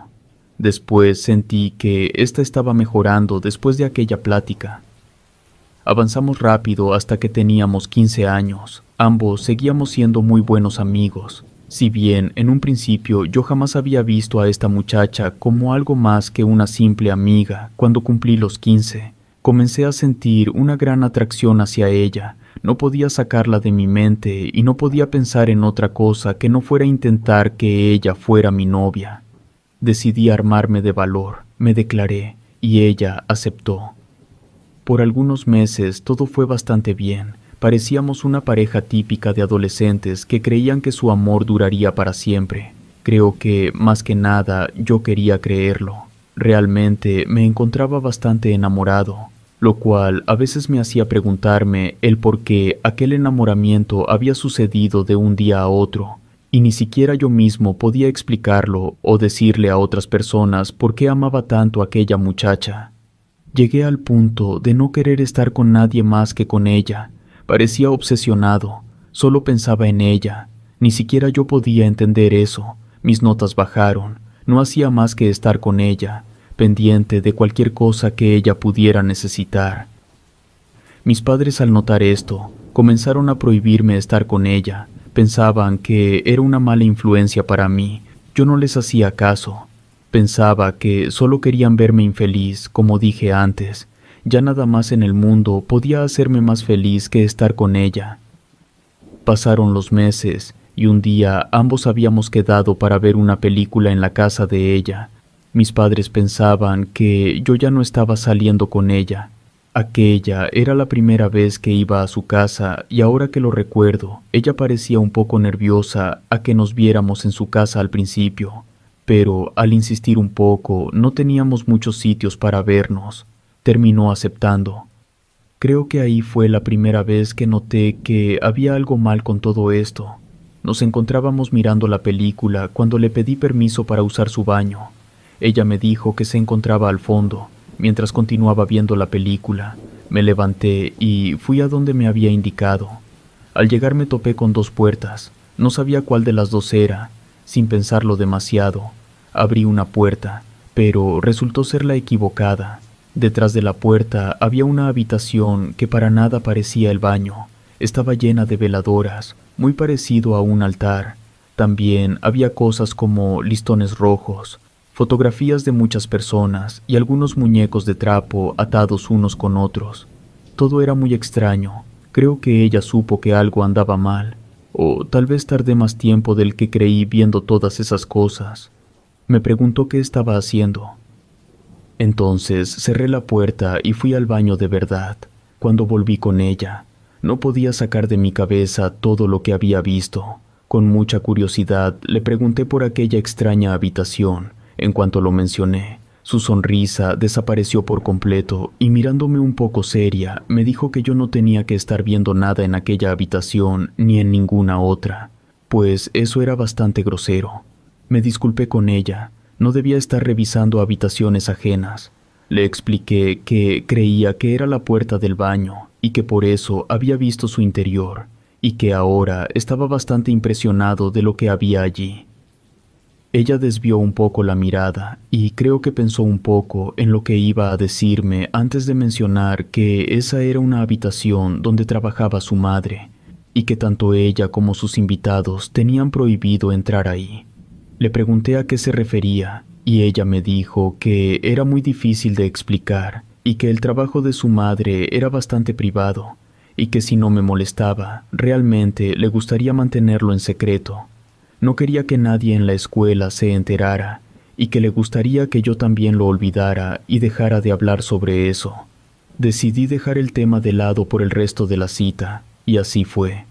Después sentí que ésta estaba mejorando después de aquella plática. Avanzamos rápido hasta que teníamos 15 años. Ambos seguíamos siendo muy buenos amigos, si bien en un principio yo jamás había visto a esta muchacha como algo más que una simple amiga, cuando cumplí los 15, comencé a sentir una gran atracción hacia ella, no podía sacarla de mi mente y no podía pensar en otra cosa que no fuera intentar que ella fuera mi novia. Decidí armarme de valor, me declaré, y ella aceptó. Por algunos meses todo fue bastante bien, Parecíamos una pareja típica de adolescentes que creían que su amor duraría para siempre. Creo que, más que nada, yo quería creerlo. Realmente me encontraba bastante enamorado, lo cual a veces me hacía preguntarme el por qué aquel enamoramiento había sucedido de un día a otro, y ni siquiera yo mismo podía explicarlo o decirle a otras personas por qué amaba tanto a aquella muchacha. Llegué al punto de no querer estar con nadie más que con ella, Parecía obsesionado, solo pensaba en ella. Ni siquiera yo podía entender eso. Mis notas bajaron, no hacía más que estar con ella, pendiente de cualquier cosa que ella pudiera necesitar. Mis padres al notar esto, comenzaron a prohibirme estar con ella. Pensaban que era una mala influencia para mí. Yo no les hacía caso. Pensaba que solo querían verme infeliz, como dije antes, ya nada más en el mundo podía hacerme más feliz que estar con ella. Pasaron los meses y un día ambos habíamos quedado para ver una película en la casa de ella. Mis padres pensaban que yo ya no estaba saliendo con ella. Aquella era la primera vez que iba a su casa y ahora que lo recuerdo, ella parecía un poco nerviosa a que nos viéramos en su casa al principio, pero al insistir un poco no teníamos muchos sitios para vernos terminó aceptando. Creo que ahí fue la primera vez que noté que había algo mal con todo esto. Nos encontrábamos mirando la película cuando le pedí permiso para usar su baño. Ella me dijo que se encontraba al fondo, mientras continuaba viendo la película. Me levanté y fui a donde me había indicado. Al llegar me topé con dos puertas. No sabía cuál de las dos era. Sin pensarlo demasiado, abrí una puerta, pero resultó ser la equivocada. Detrás de la puerta había una habitación que para nada parecía el baño. Estaba llena de veladoras, muy parecido a un altar. También había cosas como listones rojos, fotografías de muchas personas y algunos muñecos de trapo atados unos con otros. Todo era muy extraño. Creo que ella supo que algo andaba mal, o tal vez tardé más tiempo del que creí viendo todas esas cosas. Me preguntó qué estaba haciendo. Entonces cerré la puerta y fui al baño de verdad. Cuando volví con ella, no podía sacar de mi cabeza todo lo que había visto. Con mucha curiosidad le pregunté por aquella extraña habitación. En cuanto lo mencioné, su sonrisa desapareció por completo y mirándome un poco seria, me dijo que yo no tenía que estar viendo nada en aquella habitación ni en ninguna otra, pues eso era bastante grosero. Me disculpé con ella no debía estar revisando habitaciones ajenas. Le expliqué que creía que era la puerta del baño y que por eso había visto su interior y que ahora estaba bastante impresionado de lo que había allí. Ella desvió un poco la mirada y creo que pensó un poco en lo que iba a decirme antes de mencionar que esa era una habitación donde trabajaba su madre y que tanto ella como sus invitados tenían prohibido entrar ahí. Le pregunté a qué se refería y ella me dijo que era muy difícil de explicar y que el trabajo de su madre era bastante privado y que si no me molestaba, realmente le gustaría mantenerlo en secreto. No quería que nadie en la escuela se enterara y que le gustaría que yo también lo olvidara y dejara de hablar sobre eso. Decidí dejar el tema de lado por el resto de la cita, y así fue.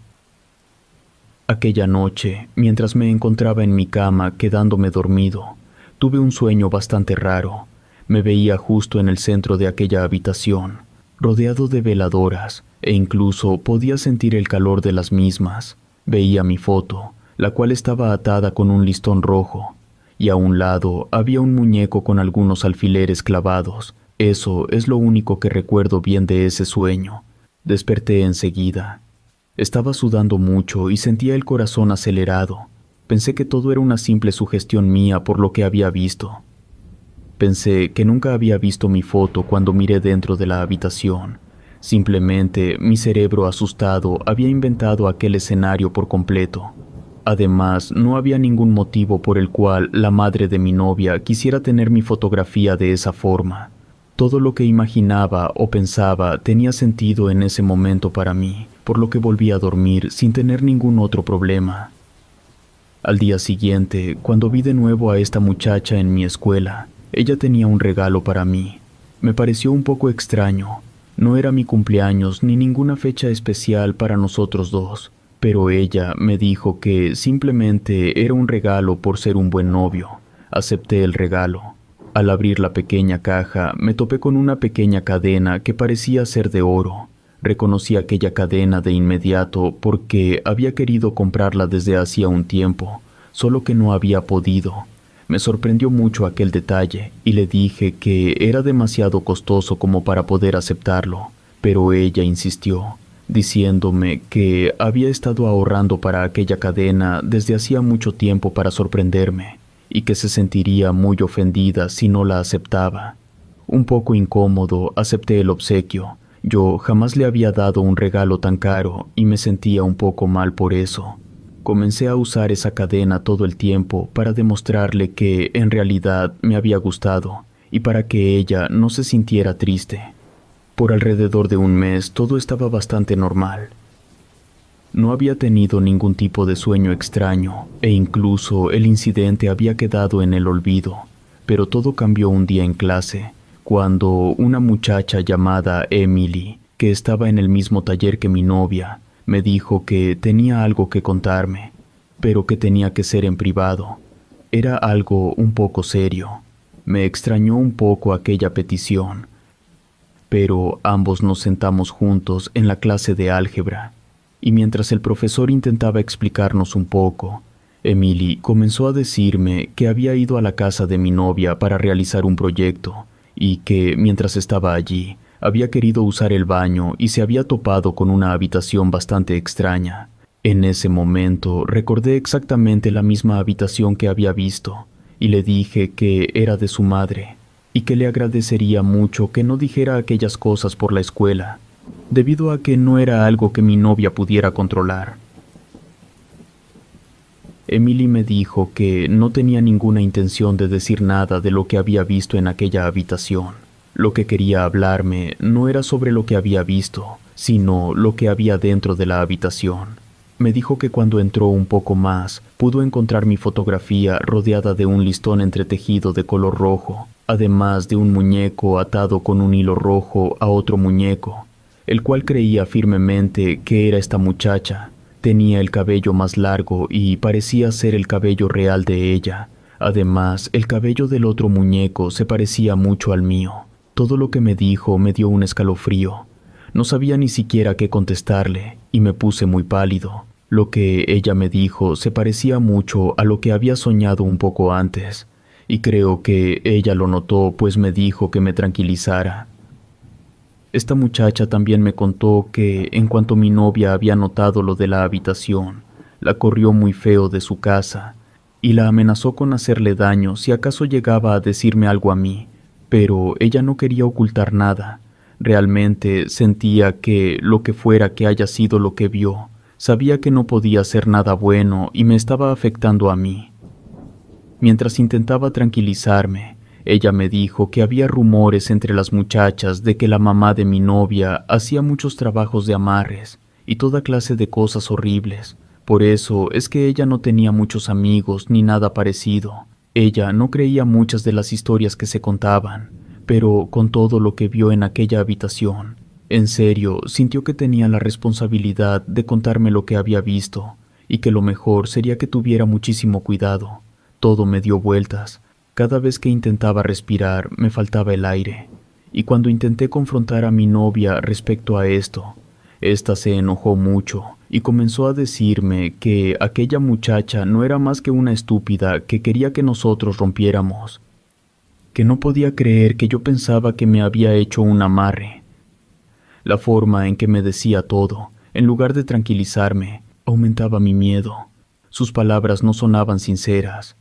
Aquella noche, mientras me encontraba en mi cama quedándome dormido, tuve un sueño bastante raro. Me veía justo en el centro de aquella habitación, rodeado de veladoras, e incluso podía sentir el calor de las mismas. Veía mi foto, la cual estaba atada con un listón rojo, y a un lado había un muñeco con algunos alfileres clavados. Eso es lo único que recuerdo bien de ese sueño. Desperté enseguida estaba sudando mucho y sentía el corazón acelerado. Pensé que todo era una simple sugestión mía por lo que había visto. Pensé que nunca había visto mi foto cuando miré dentro de la habitación. Simplemente mi cerebro asustado había inventado aquel escenario por completo. Además, no había ningún motivo por el cual la madre de mi novia quisiera tener mi fotografía de esa forma. Todo lo que imaginaba o pensaba tenía sentido en ese momento para mí, por lo que volví a dormir sin tener ningún otro problema. Al día siguiente, cuando vi de nuevo a esta muchacha en mi escuela, ella tenía un regalo para mí. Me pareció un poco extraño. No era mi cumpleaños ni ninguna fecha especial para nosotros dos, pero ella me dijo que simplemente era un regalo por ser un buen novio. Acepté el regalo. Al abrir la pequeña caja, me topé con una pequeña cadena que parecía ser de oro. Reconocí aquella cadena de inmediato porque había querido comprarla desde hacía un tiempo, solo que no había podido. Me sorprendió mucho aquel detalle y le dije que era demasiado costoso como para poder aceptarlo, pero ella insistió, diciéndome que había estado ahorrando para aquella cadena desde hacía mucho tiempo para sorprenderme y que se sentiría muy ofendida si no la aceptaba. Un poco incómodo acepté el obsequio, yo jamás le había dado un regalo tan caro y me sentía un poco mal por eso. Comencé a usar esa cadena todo el tiempo para demostrarle que en realidad me había gustado y para que ella no se sintiera triste. Por alrededor de un mes todo estaba bastante normal. No había tenido ningún tipo de sueño extraño e incluso el incidente había quedado en el olvido, pero todo cambió un día en clase cuando una muchacha llamada Emily, que estaba en el mismo taller que mi novia, me dijo que tenía algo que contarme, pero que tenía que ser en privado. Era algo un poco serio. Me extrañó un poco aquella petición, pero ambos nos sentamos juntos en la clase de álgebra, y mientras el profesor intentaba explicarnos un poco, Emily comenzó a decirme que había ido a la casa de mi novia para realizar un proyecto, y que, mientras estaba allí, había querido usar el baño y se había topado con una habitación bastante extraña. En ese momento recordé exactamente la misma habitación que había visto, y le dije que era de su madre, y que le agradecería mucho que no dijera aquellas cosas por la escuela, debido a que no era algo que mi novia pudiera controlar. Emily me dijo que no tenía ninguna intención de decir nada de lo que había visto en aquella habitación. Lo que quería hablarme no era sobre lo que había visto, sino lo que había dentro de la habitación. Me dijo que cuando entró un poco más pudo encontrar mi fotografía rodeada de un listón entretejido de color rojo, además de un muñeco atado con un hilo rojo a otro muñeco, el cual creía firmemente que era esta muchacha, Tenía el cabello más largo y parecía ser el cabello real de ella. Además, el cabello del otro muñeco se parecía mucho al mío. Todo lo que me dijo me dio un escalofrío. No sabía ni siquiera qué contestarle y me puse muy pálido. Lo que ella me dijo se parecía mucho a lo que había soñado un poco antes, y creo que ella lo notó pues me dijo que me tranquilizara. Esta muchacha también me contó que, en cuanto mi novia había notado lo de la habitación, la corrió muy feo de su casa y la amenazó con hacerle daño si acaso llegaba a decirme algo a mí, pero ella no quería ocultar nada. Realmente sentía que lo que fuera que haya sido lo que vio, sabía que no podía hacer nada bueno y me estaba afectando a mí. Mientras intentaba tranquilizarme, ella me dijo que había rumores entre las muchachas de que la mamá de mi novia hacía muchos trabajos de amarres y toda clase de cosas horribles. Por eso es que ella no tenía muchos amigos ni nada parecido. Ella no creía muchas de las historias que se contaban, pero con todo lo que vio en aquella habitación, en serio sintió que tenía la responsabilidad de contarme lo que había visto, y que lo mejor sería que tuviera muchísimo cuidado. Todo me dio vueltas, cada vez que intentaba respirar me faltaba el aire, y cuando intenté confrontar a mi novia respecto a esto, ésta se enojó mucho y comenzó a decirme que aquella muchacha no era más que una estúpida que quería que nosotros rompiéramos, que no podía creer que yo pensaba que me había hecho un amarre. La forma en que me decía todo, en lugar de tranquilizarme, aumentaba mi miedo. Sus palabras no sonaban sinceras,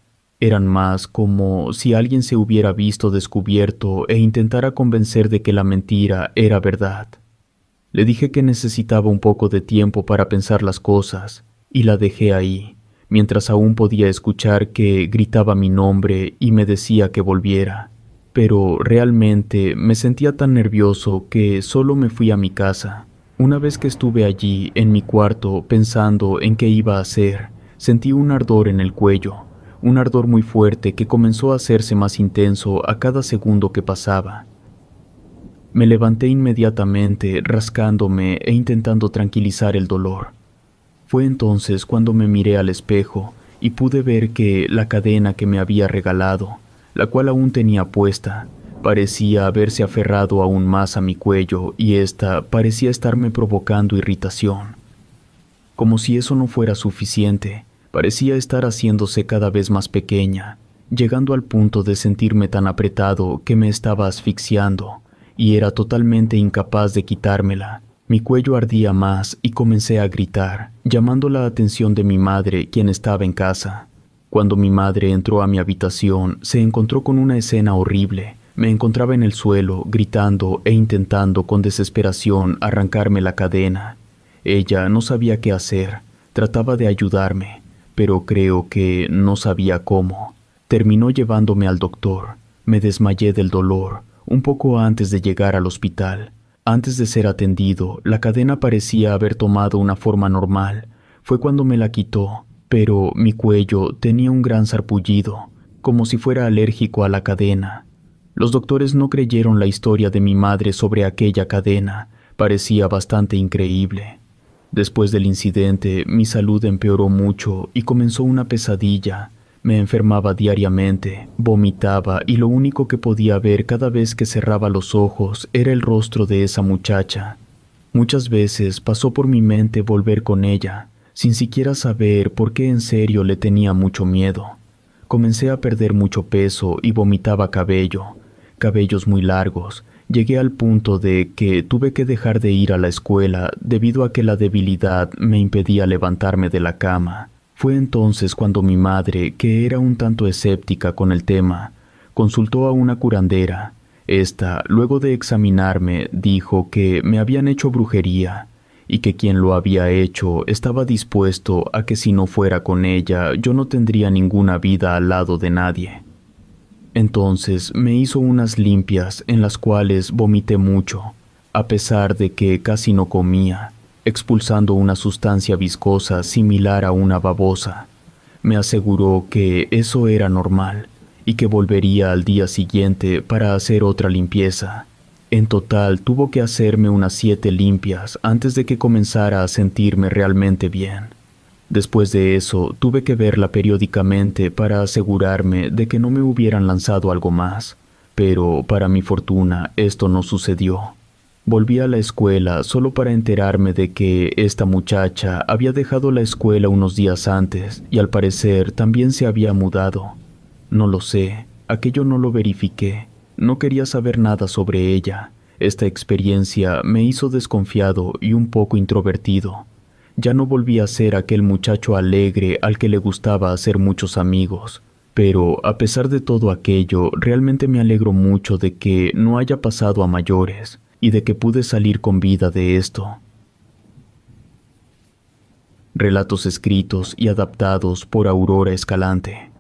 eran más como si alguien se hubiera visto descubierto e intentara convencer de que la mentira era verdad. Le dije que necesitaba un poco de tiempo para pensar las cosas y la dejé ahí, mientras aún podía escuchar que gritaba mi nombre y me decía que volviera. Pero realmente me sentía tan nervioso que solo me fui a mi casa. Una vez que estuve allí, en mi cuarto, pensando en qué iba a hacer, sentí un ardor en el cuello un ardor muy fuerte que comenzó a hacerse más intenso a cada segundo que pasaba. Me levanté inmediatamente, rascándome e intentando tranquilizar el dolor. Fue entonces cuando me miré al espejo y pude ver que la cadena que me había regalado, la cual aún tenía puesta, parecía haberse aferrado aún más a mi cuello y ésta parecía estarme provocando irritación. Como si eso no fuera suficiente, parecía estar haciéndose cada vez más pequeña, llegando al punto de sentirme tan apretado que me estaba asfixiando, y era totalmente incapaz de quitármela. Mi cuello ardía más y comencé a gritar, llamando la atención de mi madre, quien estaba en casa. Cuando mi madre entró a mi habitación, se encontró con una escena horrible. Me encontraba en el suelo, gritando e intentando con desesperación arrancarme la cadena. Ella no sabía qué hacer, trataba de ayudarme, pero creo que no sabía cómo. Terminó llevándome al doctor. Me desmayé del dolor, un poco antes de llegar al hospital. Antes de ser atendido, la cadena parecía haber tomado una forma normal. Fue cuando me la quitó, pero mi cuello tenía un gran sarpullido, como si fuera alérgico a la cadena. Los doctores no creyeron la historia de mi madre sobre aquella cadena, parecía bastante increíble. Después del incidente, mi salud empeoró mucho y comenzó una pesadilla. Me enfermaba diariamente, vomitaba y lo único que podía ver cada vez que cerraba los ojos era el rostro de esa muchacha. Muchas veces pasó por mi mente volver con ella, sin siquiera saber por qué en serio le tenía mucho miedo. Comencé a perder mucho peso y vomitaba cabello, cabellos muy largos, llegué al punto de que tuve que dejar de ir a la escuela debido a que la debilidad me impedía levantarme de la cama. Fue entonces cuando mi madre, que era un tanto escéptica con el tema, consultó a una curandera. Esta, luego de examinarme, dijo que me habían hecho brujería y que quien lo había hecho estaba dispuesto a que si no fuera con ella yo no tendría ninguna vida al lado de nadie. Entonces me hizo unas limpias en las cuales vomité mucho, a pesar de que casi no comía, expulsando una sustancia viscosa similar a una babosa. Me aseguró que eso era normal y que volvería al día siguiente para hacer otra limpieza. En total tuvo que hacerme unas siete limpias antes de que comenzara a sentirme realmente bien. Después de eso, tuve que verla periódicamente para asegurarme de que no me hubieran lanzado algo más, pero para mi fortuna esto no sucedió. Volví a la escuela solo para enterarme de que esta muchacha había dejado la escuela unos días antes y al parecer también se había mudado. No lo sé, aquello no lo verifiqué. No quería saber nada sobre ella. Esta experiencia me hizo desconfiado y un poco introvertido. Ya no volví a ser aquel muchacho alegre al que le gustaba hacer muchos amigos. Pero, a pesar de todo aquello, realmente me alegro mucho de que no haya pasado a mayores y de que pude salir con vida de esto. Relatos escritos y adaptados por Aurora Escalante.